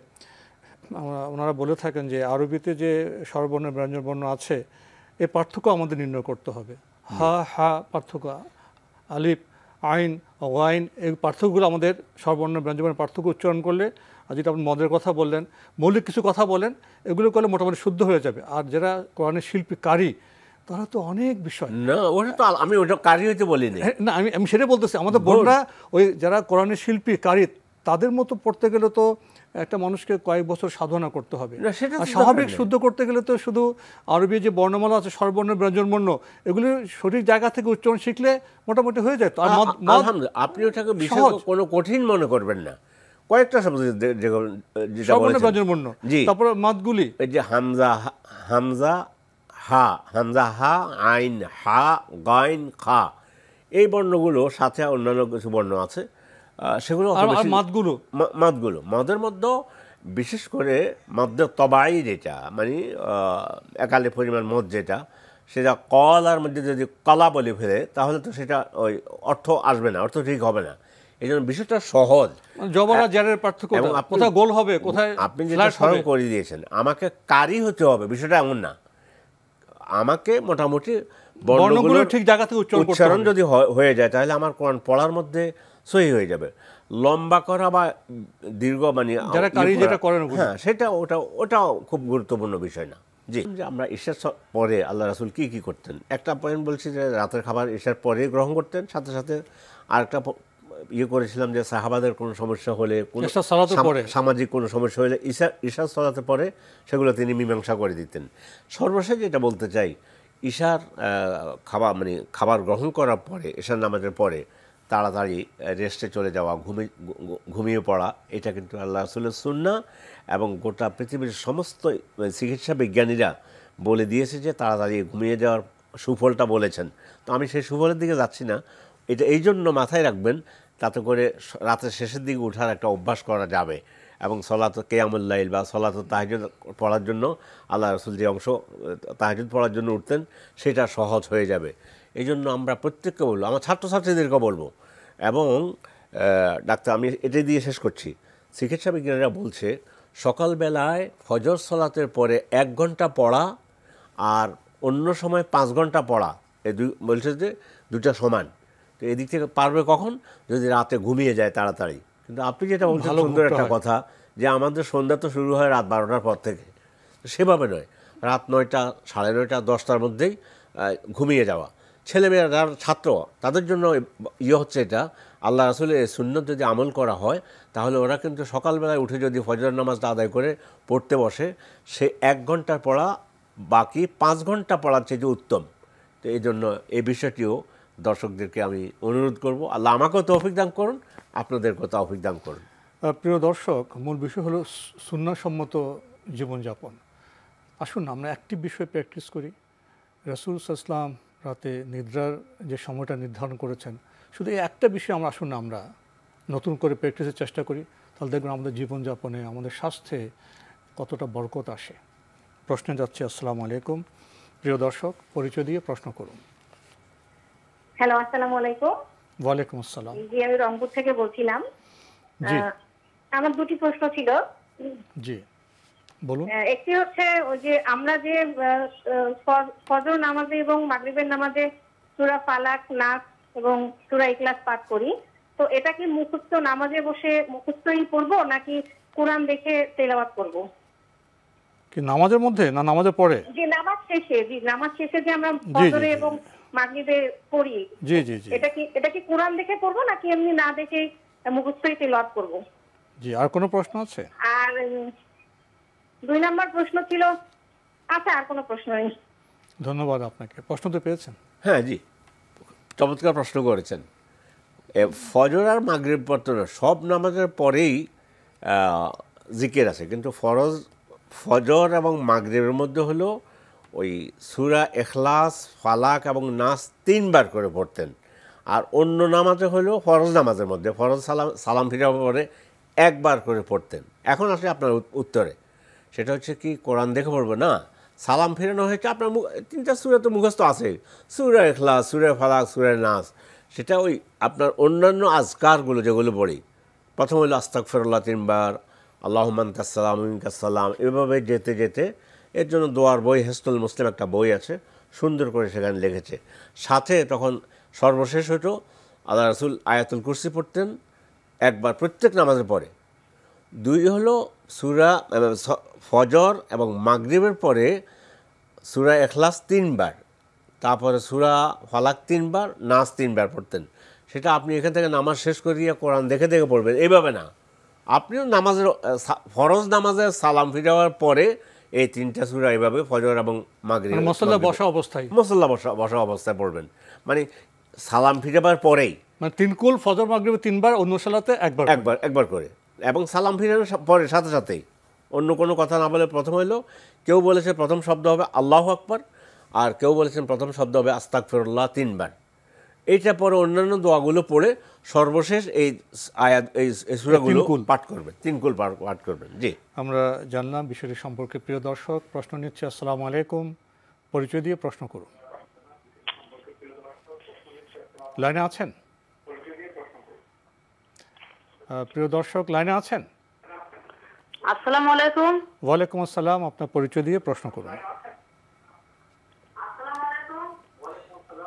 Speaker 1: ওনারা বলে থাকেন যে আরবিতে যে স্বরবর্ণ ব্যঞ্জনবর্ণ আছে এ পার্থক্য আমাদের নির্ণয় করতে হবে হা হা পার্থক্য আলিফ আইন ওয়াইন এই পার্থক্যগুলো আমাদের স্বরবর্ণ ব্যঞ্জনের পার্থক্য উচ্চারণ করলে আর যেটা আপনি মদের কথা বললেন মৌলিক কিছু কথা বলেন এগুলো করলে মোটামুটি শুদ্ধ হয়ে যাবে আর যারা কোরআনের শিল্পী কারি তারা তো অনেক বিষয় না
Speaker 2: ওটা তো আমি ওটা কারি হইতে বলিনি হ্যাঁ,
Speaker 1: না আমি আমি সেটাই বলতেছি আমাদের বোনরা ওই যারা কোরআনের শিল্পী কারি তাদের মতো পড়তে গেলে তো একটা মানুষকে কয়েক বছর সাধনা করতে হবে আর স্বাভাবিক শুদ্ধ করতে গেলে তো শুধু আরবি যে বর্ণমালা আছে স্বরবর্ণ ব্যঞ্জনবর্ণ এগুলি সঠিক জায়গা থেকে উচ্চারণ শিখলে মোটামুটি হয়ে যায়
Speaker 2: আপনি ওটাকে বিষয় কোনো কঠিন মনে করবেন না কয়েকটা শব্দ জি তারপরে মাতগুলি এই যে হামজা হামজা হা হামজা হা আইন হা গাইন খা এই বর্ণগুলো সাথে অন্যান্য কিছু বর্ণ আছে সেগুলো মাতগুলো মাতগুলো মদের মধ্যে বিশেষ করে মদ্য তবাই যেটা মানে একালে পরিমাণ মদ যেটা সেটা কলার মধ্যে যদি কলা বলে ফেলে তাহলে তো সেটা ওই অর্থ আসবে না অর্থ ঠিক হবে না এই জন্য বিষয়টা সহজ মানে জবর জারের
Speaker 1: পার্থক্য কোথায়
Speaker 2: গোল হবে কোথায় আপনি যেটা স্মরণ করে দিয়েছেন আমাকে কারি হতে হবে বিষয়টা এমন না আমাকে মোটামুটি বর্ণগুলো ঠিক জায়গা থেকে উচ্চারণ যদি হয়ে যায় তাহলে আমার কোরআন পড়ার মধ্যে সহি হয়ে যাবে লম্বা করা বা দীর্ঘ মানে যারা কারি ইয়ে যেটা করেন হ্যাঁ সেটা ওটা ওটাও খুব গুরুত্বপূর্ণ বিষয় না জি আমরা ঈশার পরে আল্লাহ রাসুল কি কি করতেন একটা পয়েন্ট বলছি যে রাতের খাবার ঈশার পরে গ্রহণ করতেন সাথে সাথে আরেকটা ইয়ে করেছিলাম যে সাহাবাদের কোনো সমস্যা হলে সামাজিক কোনো সমস্যা হলে ঈশা ঈশার সলাতে পরে সেগুলো তিনি মীমাংসা করে দিতেন সর্বশেষ যেটা বলতে চাই ঈশার খাবার মানে খাবার গ্রহণ করার পরে ঈশার নামাজের পরে তাড়াতাড়ি রেস্টে চলে যাওয়া ঘুমিয়ে ঘুমিয়ে পড়া এটা কিন্তু আল্লাহ রসুলের সুন্না এবং গোটা পৃথিবীর সমস্ত চিকিৎসা বিজ্ঞানীরা বলে দিয়েছে যে তাড়াতাড়ি ঘুমিয়ে যাওয়ার সুফলটা বলেছেন তো আমি সেই সুফলের দিকে যাচ্ছি না এটা এই জন্য মাথায় রাখবেন তাতে করে রাতের শেষের দিকে ওঠার একটা অভ্যাস করা যাবে এবং সলাত কেয়ামুল্লাইল বা সলাত তাহাজুদ পড়ার জন্য আল্লাহ রসুল যে অংশ তাহাজুদ পড়ার জন্য উঠতেন সেটা সহজ হয়ে যাবে এই জন্য আমরা প্রত্যেককে বলবো আমার ছাত্রছাত্রীদেরকে বলবো এবং ডাক্তার আমি এটাই দিয়ে শেষ করছি চিকিৎসা বিজ্ঞানীরা বলছে সকালবেলায় ফজর সলাতের পরে এক ঘন্টা পড়া আর অন্য সময় পাঁচ ঘন্টা পড়া এই দুই বলছে যে দুটা সমান তো এদিক থেকে পারবে কখন যদি রাতে ঘুমিয়ে যায় তাড়াতাড়ি কিন্তু আপনি যেটা বলছেন সুন্দর একটা কথা যে আমাদের সন্ধ্যা তো শুরু হয় রাত বারোটার পর থেকে সেভাবে নয় রাত নয়টা সাড়ে নয়টা দশটার মধ্যেই ঘুমিয়ে যাওয়া ছেলেমেয়েরা যারা ছাত্র তাদের জন্য ইয়ে হচ্ছে এটা আল্লাহ রাসুলের শূন্য যদি আমল করা হয় তাহলে ওরা কিন্তু সকালবেলায় উঠে যদি ফজর নামাজটা আদায় করে পড়তে বসে সে এক ঘন্টার পড়া বাকি পাঁচ ঘন্টা পড়ার চেয়ে যে উত্তম তো এই জন্য এই বিষয়টিও দর্শকদেরকে আমি অনুরোধ করব আল্লাহ আমাকেও তৌফিক দান করুন আপনাদেরকেও তৌফিক দান করুন
Speaker 1: প্রিয় দর্শক মূল বিষয় হলো সুন্নাসম্মত জীবনযাপন আসুন আমরা একটি বিষয়ে প্র্যাকটিস করি রসুল সাল্লাম রাতে নিদ্রার যে সময়টা নির্ধারণ করেছেন শুধু এই একটা বিষয় আমরা আসুন আমরা নতুন করে প্র্যাকটিসের চেষ্টা করি তাহলে দেখবেন আমাদের জীবনযাপনে আমাদের স্বাস্থ্যে কতটা বরকত আসে প্রশ্নে যাচ্ছে আসসালামু আলাইকুম প্রিয় দর্শক পরিচয় দিয়ে প্রশ্ন করুন
Speaker 3: হ্যালো আসসালামু আলাইকুম
Speaker 1: ওয়ালাইকুম আসসালাম
Speaker 3: জি আমি রংপুর থেকে বলছিলাম জি আমার দুটি প্রশ্ন ছিল
Speaker 1: জি বলুন
Speaker 3: একটি হচ্ছে যে আমরা যে ফজর নামাজে এবং মাগরিবের নামাজে সূরা ফালাক নাস এবং সূরা ইখলাস পাঠ করি তো এটা কি মুখস্থ নামাজে বসে মুখস্থই পড়ব নাকি কোরআন দেখে তেলাওয়াত করব
Speaker 1: কি নামাজের মধ্যে না নামাজের পরে
Speaker 3: জি নামাজ শেষে যে নামাজ শেষে যে আমরা ফজরে এবং মাগরিবে পড়ি
Speaker 1: জি জি জি এটা
Speaker 3: কি এটা কি কোরআন দেখে পড়বো নাকি এমনি না দেখে মুখস্থই তেলাওয়াত করব
Speaker 1: জি আর কোনো প্রশ্ন আছে
Speaker 3: আর দুই নম্বর প্রশ্ন ছিল আচ্ছা আর কোনো প্রশ্ন নেই
Speaker 1: ধন্যবাদ আপনাকে প্রশ্ন তো পেয়েছেন হ্যাঁ জি চমৎকার প্রশ্ন করেছেন
Speaker 2: ফজর আর মাগরিব পড়তে সব নামাজের পরেই জিকের আছে কিন্তু ফরজ ফজর এবং মাগরিবের মধ্যে হলো ওই সুরা এখলাস ফালাক এবং নাস তিনবার করে পড়তেন আর অন্য নামাজে হলেও ফরজ নামাজের মধ্যে ফরজ সালাম সালাম ফিরাবার পরে একবার করে পড়তেন এখন আসে আপনার উত্তরে সেটা হচ্ছে কি কোরআন দেখে পড়বো না সালাম ফেরানো হয়েছে আপনার তিনটা সুরে তো মুখস্থ আছে সুরে এখলাস সুরে ফালাক সুরে নাস সেটা ওই আপনার অন্যান্য আজকারগুলো যেগুলো পড়ি প্রথম হলো আস্তাক ফেরুল্লাহ তিনবার আল্লাহমান কাসালাম সালাম এভাবে যেতে যেতে এর জন্য দোয়ার বই হেসনুল মুসলিম একটা বই আছে সুন্দর করে সেখানে লিখেছে সাথে তখন সর্বশেষ হতো আল্লাহ রাসুল আয়াতুল কুরসি পড়তেন একবার প্রত্যেক নামাজের পরে দুই হলো সুরা ফজর এবং মাগরিবের পরে সুরা এখলাস তিনবার তারপরে সুরা ফলাক তিনবার নাচ তিনবার পড়তেন সেটা আপনি এখান থেকে নামাজ শেষ করিয়ে কোরআন দেখে দেখে পড়বেন এইভাবে না আপনিও নামাজের ফরজ নামাজের সালাম ফিরাওয়ার পরে এই তিনটা সুরা এইভাবে ফজর এবং মাগরি মশলা মানে বসা অবস্থায় মশলা বসা বসা অবস্থায় পড়বেন মানে সালাম ফিরাবার পরেই মানে তিনকুল ফজর মাগরি তিনবার অন্য সালাতে একবার একবার একবার করে এবং সালাম ফিরানোর পরে সাথে সাথেই অন্য কোনো কথা না বলে প্রথম হলো কেউ বলেছে প্রথম শব্দ হবে আল্লাহ আকবর আর কেউ বলেছেন প্রথম শব্দ হবে আস্তাক ফিরুল্লাহ তিনবার এটা পরে অন্যান্য দোয়াগুলো পড়ে সর্বশেষ এই আয়াত এই সুরাগুলো পাঠ করবেন তিনকুল পাঠ করবেন
Speaker 1: জি আমরা জানলাম বিষয়টি সম্পর্কে প্রিয় দর্শক প্রশ্ন নিচ্ছে আসসালামু আলাইকুম পরিচয় দিয়ে প্রশ্ন করুন লাইনে আছেন প্রিয় দর্শক লাইনে আছেন
Speaker 3: আসসালামু আলাইকুম
Speaker 1: ওয়ালাইকুম আসসালাম আপনার পরিচয় দিয়ে প্রশ্ন করুন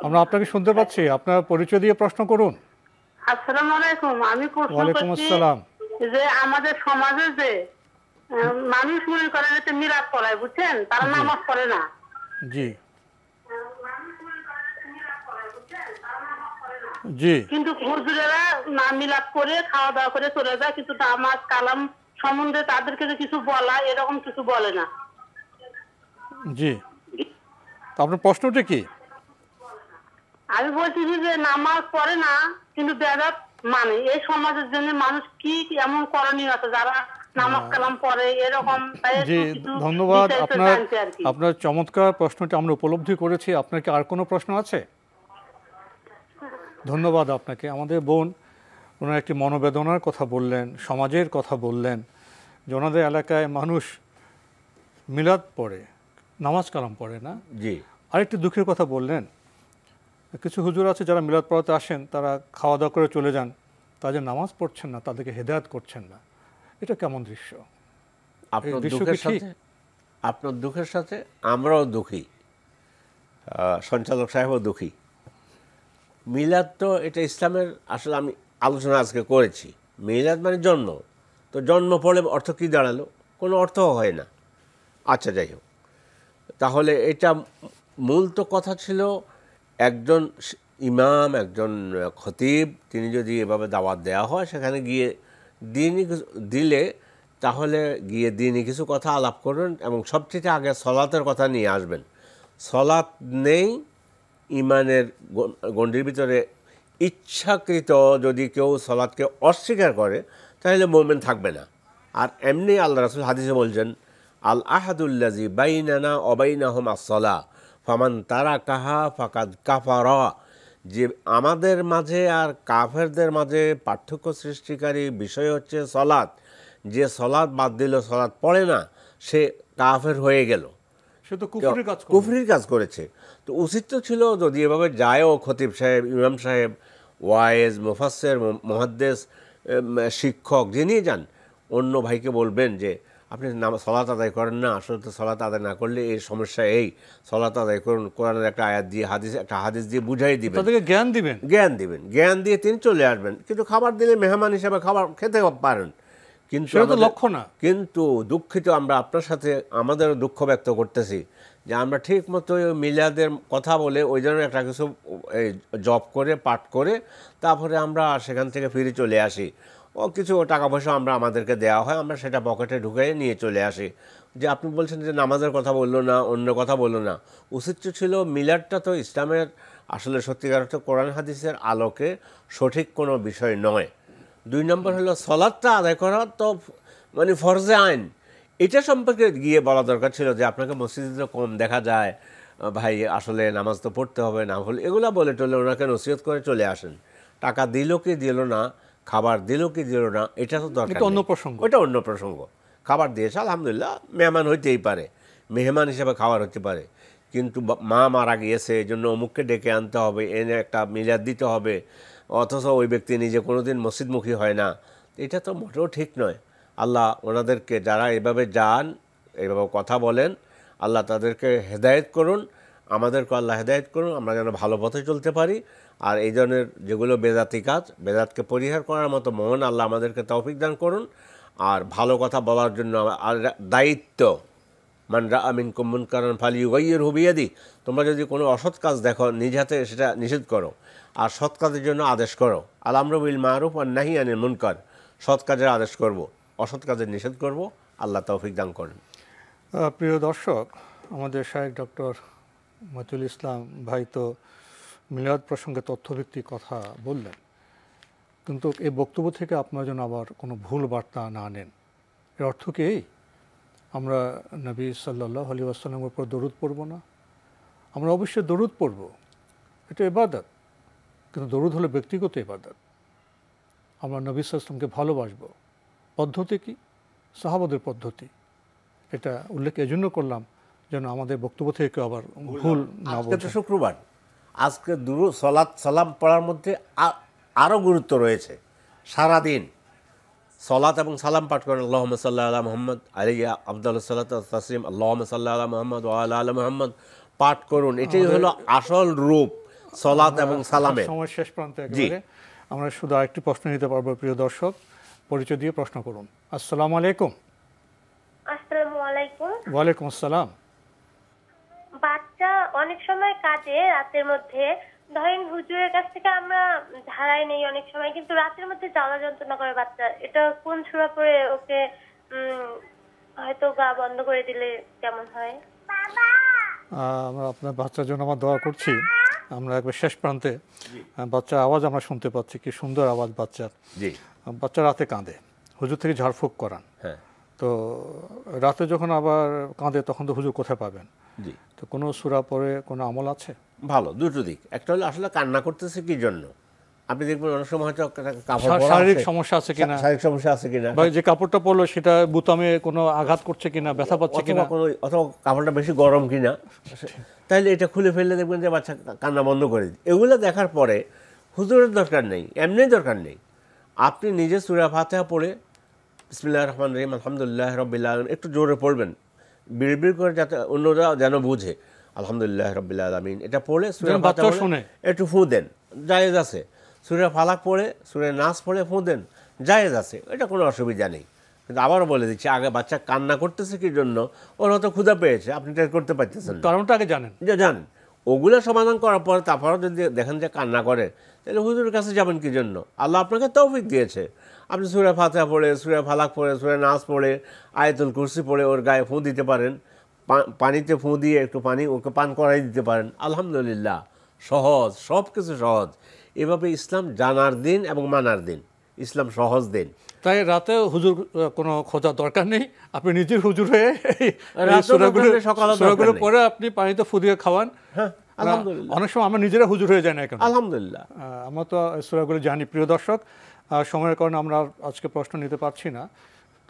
Speaker 1: আমরা আপনাকে শুনতে পাচ্ছি আপনার পরিচয় দিয়ে প্রশ্ন করুন
Speaker 3: আসসালামু আলাইকুম আমি যে আমাদের সমাজে যে মানুষ মনে করে যে মিলাদ পড়ায় বুঝছেন তারা নামাজ পড়ে না জি জি কিন্তু হুজুরেরা না মিলাদ করে খাওয়া দাওয়া করে চলে যায় কিন্তু নামাজ কালাম সম্বন্ধে তাদেরকে যে কিছু বলা এরকম কিছু বলে না
Speaker 1: জি আপনার প্রশ্নটা কি
Speaker 3: আমি বলছি যে নামাজ পড়ে না কিন্তু বেদাত মানে এই সমাজের জন্য মানুষ কি এমন করণীয় আছে যারা হ্যাঁ। জি ধন্যবাদ আপনার
Speaker 1: আপনার চমৎকার প্রশ্নটি আমরা উপলব্ধি করেছি আপনার কি আর কোনো প্রশ্ন আছে ধন্যবাদ আপনাকে আমাদের বোন ওনার একটি মনোবেদনার কথা বললেন সমাজের কথা বললেন জনাদের এলাকায় মানুষ মিলাদ পড়ে নামাজ কালাম পড়ে না জি আরেকটি দুঃখের কথা বললেন কিছু হুজুর আছে যারা মিলাদ পড়াতে আসেন তারা খাওয়া দাওয়া করে চলে যান তাদের নামাজ পড়ছেন না তাদেরকে হেদায়ত করছেন না এটা কেমন দৃশ্য
Speaker 2: আপনার দুঃখের সাথে আপনার দুঃখের সাথে আমরাও দুঃখী সঞ্চালক সাহেবও দুঃখী মিলাদ তো এটা ইসলামের আসলে আমি আলোচনা আজকে করেছি মিলাদ মানে জন্ম তো জন্ম পড়লে অর্থ কী দাঁড়ালো কোনো অর্থ হয় না আচ্ছা যাই হোক তাহলে এটা মূল তো কথা ছিল একজন ইমাম একজন খতিব তিনি যদি এভাবে দাওয়াত দেওয়া হয় সেখানে গিয়ে দিনই দিলে তাহলে গিয়ে দিনই কিছু কথা আলাপ করবেন এবং সবচেয়ে আগে সলাতের কথা নিয়ে আসবেন সলাৎ নেই ইমানের গণ্ডির ভিতরে ইচ্ছাকৃত যদি কেউ সলাদকে অস্বীকার করে তাহলে মোমেন্ট থাকবে না আর এমনি আল্লাহ রাসুল হাদিসে বলছেন আল আহাদুল্লাজি বাইনানা অবাইনাহম আসলা ফামান তারা কাহা ফাকাদ কাফার যে আমাদের মাঝে আর কাফেরদের মাঝে পার্থক্য সৃষ্টিকারী বিষয় হচ্ছে সলাদ যে সলাদ বাদ দিল সলাদ পড়ে না সে কাফের হয়ে গেল সে তো কুফরির কাজ কুফরির কাজ করেছে তো উচিত তো ছিল যদি এভাবে যায়ও খতিব সাহেব ইমাম সাহেব ওয়াইজ মুফাসের মহাদ্দেশ শিক্ষক যিনি যান অন্য ভাইকে বলবেন যে আপনি নাম সলাত আদায় করেন না আসলে তো সলাত আদায় না করলে এই সমস্যা এই সলাত আদায় করুন কোরআনের একটা আয়াত দিয়ে হাদিস একটা হাদিস দিয়ে বুঝাই দিবেন
Speaker 1: তাদেরকে জ্ঞান দিবেন জ্ঞান
Speaker 2: দিবেন জ্ঞান দিয়ে তিনি চলে আসবেন কিন্তু খাবার দিলে মেহমান হিসাবে খাবার খেতে পারেন কিন্তু লক্ষ্য না কিন্তু দুঃখিত আমরা আপনার সাথে আমাদের দুঃখ ব্যক্ত করতেছি যে আমরা ঠিক মতো মিলাদের কথা বলে ওই জন্য একটা কিছু জব করে পাঠ করে তারপরে আমরা সেখান থেকে ফিরে চলে আসি ও কিছু টাকা পয়সা আমরা আমাদেরকে দেওয়া হয় আমরা সেটা পকেটে ঢুকে নিয়ে চলে আসি যে আপনি বলছেন যে নামাজের কথা বললো না অন্য কথা বললো না উচিত ছিল মিলারটা তো ইসলামের আসলে সত্যিকার অর্থে কোরআন হাদিসের আলোকে সঠিক কোনো বিষয় নয় দুই নম্বর হলো সলাদটা আদায় করা তো মানে ফরজে আইন এটা সম্পর্কে গিয়ে বলা দরকার ছিল যে আপনাকে মসজিদে তো কম দেখা যায় ভাই আসলে নামাজ তো পড়তে হবে না হলে এগুলো বলে টলে ওনাকে নসিহত করে চলে আসেন টাকা দিল কি দিল না খাবার দিল কি দিল না এটা তো দরকার অন্য প্রসঙ্গ এটা অন্য প্রসঙ্গ খাবার দিয়েছে আলহামদুলিল্লাহ মেহমান হইতেই পারে মেহমান হিসাবে খাবার হতে পারে কিন্তু মা মারা গিয়েছে এই জন্য অমুককে ডেকে আনতে হবে এনে একটা মিলাদ দিতে হবে অথচ ওই ব্যক্তি নিজে কোনো দিন মসজিদমুখী হয় না এটা তো মোটেও ঠিক নয় আল্লাহ ওনাদেরকে যারা এভাবে যান এভাবে কথা বলেন আল্লাহ তাদেরকে হেদায়ত করুন আমাদেরকে আল্লাহ হেদায়ত করুন আমরা যেন ভালো পথে চলতে পারি আর এই ধরনের যেগুলো বেদাতি কাজ বেদাতকে পরিহার করার মতো মন আল্লাহ আমাদেরকে তৌফিক দান করুন আর ভালো কথা বলার জন্য আর দায়িত্ব মান রা আমিন কুম্মুন কারণ ফালি ইউগাইয়ের হুবিয়াদি তোমরা যদি কোনো অসৎ কাজ দেখো নিজ হাতে সেটা নিষেধ করো আর সৎ কাজের জন্য আদেশ করো আল আমরবিল মারুফ আর নাহি আনিল মুনকার সৎ কাজের আদেশ করব অসৎ কাজের নিষেধ করব আল্লাহ তৌফিক দান করেন
Speaker 1: প্রিয় দর্শক আমাদের শাহেক ডক্টর মতুল ইসলাম ভাই তো মিলাদ প্রসঙ্গে তথ্যভিত্তিক কথা বললেন কিন্তু এই বক্তব্য থেকে আপনার যেন আবার কোনো ভুল বার্তা না নেন এর অর্থ কি এই আমরা নবী সাল্লাহ আলী আসসালামের উপর দরুদ পড়ব না আমরা অবশ্যই দরুদ পড়ব এটা এবাদত কিন্তু দরুদ হলো ব্যক্তিগত এবাদত আমরা নবী সালামকে ভালোবাসব পদ্ধতি কি সাহাবাদের পদ্ধতি এটা উল্লেখ এজন্য করলাম যেন আমাদের বক্তব্য থেকে আবার ভুল না
Speaker 2: শুক্রবার আজকে দুরু সলাত সালাম পড়ার মধ্যে আরও গুরুত্ব রয়েছে সারাদিন সলাত এবং সালাম পাঠ করেন আল্লাহ সাল্লাহ আল্লাহ মোহাম্মদ আলিয়া আবদুল্লাহ সাল্লা তাসিম আল্লাহ সাল্লাহ আল্লাহ মোহাম্মদ আল্লাহ আল্লাহ মোহাম্মদ পাঠ করুন এটাই হলো আসল রূপ সলাত এবং সালামের সময় শেষ প্রান্তে
Speaker 1: আমরা শুধু আরেকটি প্রশ্ন নিতে পারবো প্রিয় দর্শক পরিচয় দিয়ে প্রশ্ন করুন আসসালামু আলাইকুম
Speaker 3: আসসালামু আলাইকুম
Speaker 1: ওয়ালাইকুম আসসালাম
Speaker 3: অনেক সময় কাটে রাতের মধ্যে ধরেন হুজুরের কাছ থেকে আমরা ধারায় নেই অনেক সময় কিন্তু রাতের মধ্যে জ্বালা যন্ত্রণা করে বাচ্চা এটা কোন সুরা পরে ওকে হয়তো গা বন্ধ করে দিলে কেমন হয়
Speaker 1: আমরা আপনার বাচ্চার জন্য আমার দোয়া করছি আমরা একবার শেষ প্রান্তে বাচ্চার আওয়াজ আমরা শুনতে পাচ্ছি কি সুন্দর আওয়াজ বাচ্চার বাচ্চা রাতে কাঁদে হুজুর থেকে ঝাড়ফুঁক করান হ্যাঁ। তো রাতে যখন আবার কাঁদে তখন তো হুজুর কোথায় পাবেন জি তো কোনো সুরা পরে কোনো আমল আছে
Speaker 2: ভালো দুটো দিক একটা হলো আসলে কান্না করতেছে কি জন্য আপনি দেখবেন অনেক সময় হয়তো শারীরিক সমস্যা আছে কিনা শারীরিক
Speaker 1: সমস্যা আছে কিনা বা যে কাপড়টা পরলো সেটা বুতামে কোনো আঘাত করছে কিনা ব্যথা পাচ্ছে কিনা কোনো অথবা কাপড়টা বেশি গরম কিনা তাহলে
Speaker 2: এটা খুলে ফেললে দেখবেন যে বাচ্চা কান্না বন্ধ করে এগুলো দেখার পরে হুজুরের দরকার নেই এমনি দরকার নেই আপনি নিজে সুরা ফাতে পড়ে বিসমিল্লাহ রহমান রহিম আলহামদুলিল্লাহ রবিল্লা একটু জোরে পড়বেন বিড়বিড় করে যাতে অন্যরা যেন বুঝে আলহামদুলিল্লাহ রবিল্লা আলমিন এটা পড়লে শুনে একটু ফুঁ দেন জায়েজ আছে সুরে ফালাক পড়ে সুরে নাচ পড়ে ফুঁ দেন জায়েজ আছে এটা কোনো অসুবিধা নেই কিন্তু আবারও বলে দিচ্ছি আগে বাচ্চা কান্না করতেছে কি জন্য ওর হয়তো ক্ষুদা পেয়েছে আপনি এটা করতে পারতেছেন কারণটা আগে জানেন যে জানেন ওগুলো সমাধান করার পরে তারপরেও যদি দেখেন যে কান্না করে তাহলে হুজুরের কাছে যাবেন কি জন্য আল্লাহ আপনাকে তৌফিক দিয়েছে আপনি সুরা ফাতে পড়ে সুরা ফালাক পড়ে সুরা নাচ পড়ে আয়তুল কুরসি পড়ে ওর গায়ে ফুঁ দিতে পারেন পানিতে ফুঁ দিয়ে একটু পানি ওকে পান করাই দিতে পারেন আলহামদুলিল্লাহ সহজ সব কিছু সহজ এভাবে ইসলাম জানার দিন
Speaker 1: এবং মানার দিন ইসলাম সহজ দিন তাই রাতে হুজুর কোনো খোঁজার দরকার নেই আপনি নিজের হুজুর হয়ে সকালগুলো পরে আপনি পানিতে ফুদিয়ে খাওয়ান হ্যাঁ, অনেক সময় আমরা নিজেরা হুজুর হয়ে যায় না এখন আলহামদুলিল্লাহ আমরা তো সুরাগুলো জানি প্রিয় দর্শক সময়ের কারণে আমরা আজকে প্রশ্ন নিতে পারছি না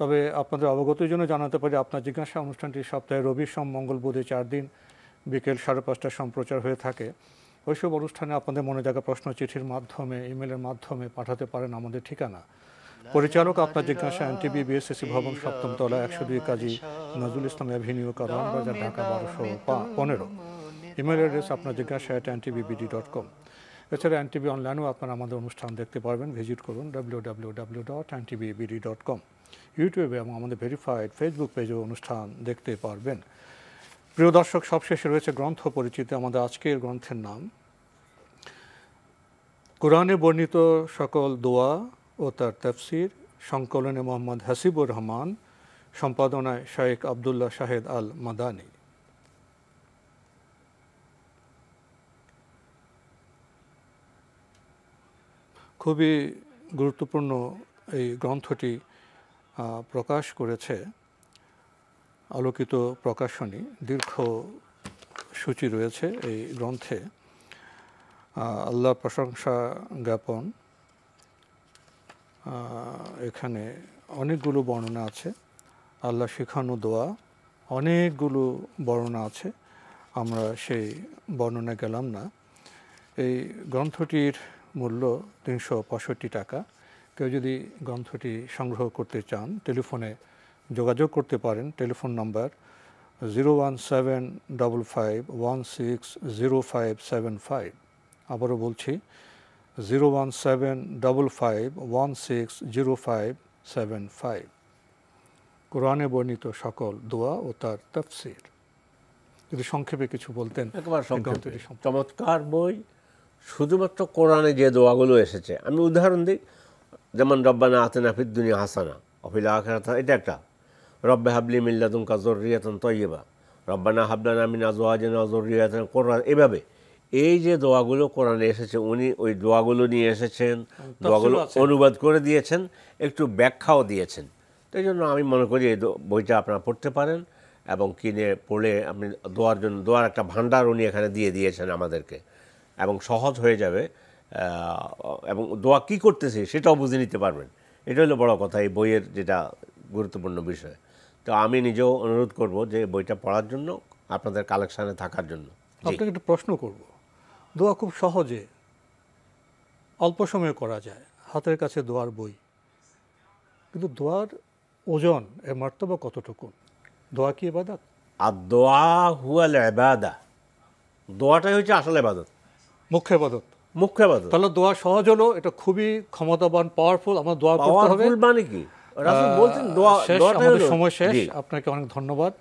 Speaker 1: তবে আপনাদের অবগতির জন্য জানাতে পারি আপনার জিজ্ঞাসা অনুষ্ঠানটি সপ্তাহে রবি সোম মঙ্গল বুধে চার দিন বিকেল সাড়ে পাঁচটায় সম্প্রচার হয়ে থাকে ওইসব অনুষ্ঠানে আপনাদের মনে জায়গা প্রশ্ন চিঠির মাধ্যমে ইমেলের মাধ্যমে পাঠাতে পারেন আমাদের ঠিকানা পরিচালক আপনার জিজ্ঞাসা এন টিভি বিএসএসি ভবন সপ্তম তলা একশো দুই কাজী নজরুল ইসলাম অ্যাভিনিউ কারণ বাজার ঢাকা বারোশো পনেরো ইমেল অ্যাড্রেস আপনার জিজ্ঞাসা at N TV dot com এছাড়া অ্যান্টিবি অনলাইনেও আপনারা আমাদের অনুষ্ঠান দেখতে পারবেন ভিজিট করুন ডাব্লিউডাব্লিউডাব্লিউ ডট ডট কম ইউটিউবে এবং আমাদের ভেরিফাইড ফেসবুক পেজে অনুষ্ঠান দেখতে পারবেন প্রিয় দর্শক সবশেষে রয়েছে গ্রন্থ পরিচিতি আমাদের আজকের গ্রন্থের নাম কোরআনে বর্ণিত সকল দোয়া ও তার তফসির সংকলনে মোহাম্মদ হাসিবুর রহমান সম্পাদনায় শাহেক আবদুল্লাহ শাহেদ আল মাদানী খুবই গুরুত্বপূর্ণ এই গ্রন্থটি প্রকাশ করেছে আলোকিত প্রকাশনী দীর্ঘ সূচি রয়েছে এই গ্রন্থে আল্লাহ প্রশংসা জ্ঞাপন এখানে অনেকগুলো বর্ণনা আছে আল্লাহ শিখানো দোয়া অনেকগুলো বর্ণনা আছে আমরা সেই বর্ণনা গেলাম না এই গ্রন্থটির মূল্য তিনশো টাকা কেউ যদি গ্রন্থটি সংগ্রহ করতে চান টেলিফোনে যোগাযোগ করতে পারেন telephone number zero one seven double five one six zero five seven five আবারও বলছি zero one seven double five one six zero five seven five কোরআনে বর্ণিত সকল দোয়া ও তার তফসির যদি সংক্ষেপে কিছু বলতেন একবার
Speaker 2: চমৎকার বই শুধুমাত্র কোরআনে যে দোয়াগুলো এসেছে আমি উদাহরণ দিই যেমন রব্বানা আতেনা দুনিয়া হাসানা অফিলা আখরাতা এটা একটা রব্বা হাবলি মিল্লাদুম কাজরিয়াতন রিয়াতন তৈবা রব্বানা হাবলানা মিন আজওয়াজেন আজর রিয়াতন কোরআন এভাবে এই যে দোয়াগুলো কোরআনে এসেছে উনি ওই দোয়াগুলো নিয়ে এসেছেন দোয়াগুলো অনুবাদ করে দিয়েছেন একটু ব্যাখ্যাও দিয়েছেন তাই জন্য আমি মনে করি এই বইটা আপনারা পড়তে পারেন এবং কিনে পড়লে আপনি দোয়ার জন্য দোয়ার একটা ভাণ্ডার উনি এখানে দিয়ে দিয়েছেন আমাদেরকে এবং সহজ হয়ে যাবে এবং দোয়া কি করতেছে সেটাও বুঝে নিতে পারবেন এটা হলো বড় কথা এই বইয়ের যেটা গুরুত্বপূর্ণ বিষয় তো আমি নিজেও অনুরোধ করব যে বইটা পড়ার জন্য আপনাদের কালেকশানে থাকার জন্য
Speaker 1: আপনাকে একটা প্রশ্ন করব দোয়া খুব সহজে অল্প সময়ে করা যায় হাতের কাছে দোয়ার বই কিন্তু দোয়ার ওজন এর মার্তবা কতটুকু দোয়া কি এবাদত আর দোয়া হুয়াল এবাদা দোয়াটাই হচ্ছে আসল এবাদত মুখ্য আবাদত মুখ্য আবাদত তাহলে দোয়া সহজ হলো এটা খুবই ক্ষমতাবান পাওয়ারফুল আমার দোয়া করতে হবে মানে কি বলছেন দোয়া আমাদের সময় শেষ আপনাকে অনেক ধন্যবাদ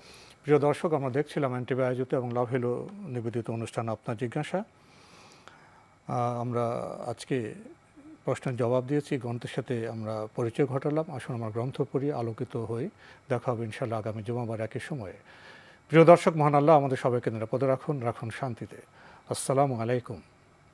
Speaker 1: প্রিয় দর্শক আমরা দেখছিলাম এনটিভি আয়োজিত এবং লাভ হেলো নিবেদিত অনুষ্ঠান আপনার জিজ্ঞাসা আমরা আজকে প্রশ্নের জবাব দিয়েছি গ্রন্থের সাথে আমরা পরিচয় ঘটালাম আসুন আমরা গ্রন্থ পড়ি আলোকিত হই দেখা হবে ইনশাল্লাহ আগামী জুমাবার একই সময়ে প্রিয় দর্শক মহান আল্লাহ আমাদের সবাইকে নিরাপদে রাখুন রাখুন শান্তিতে আসসালামু আলাইকুম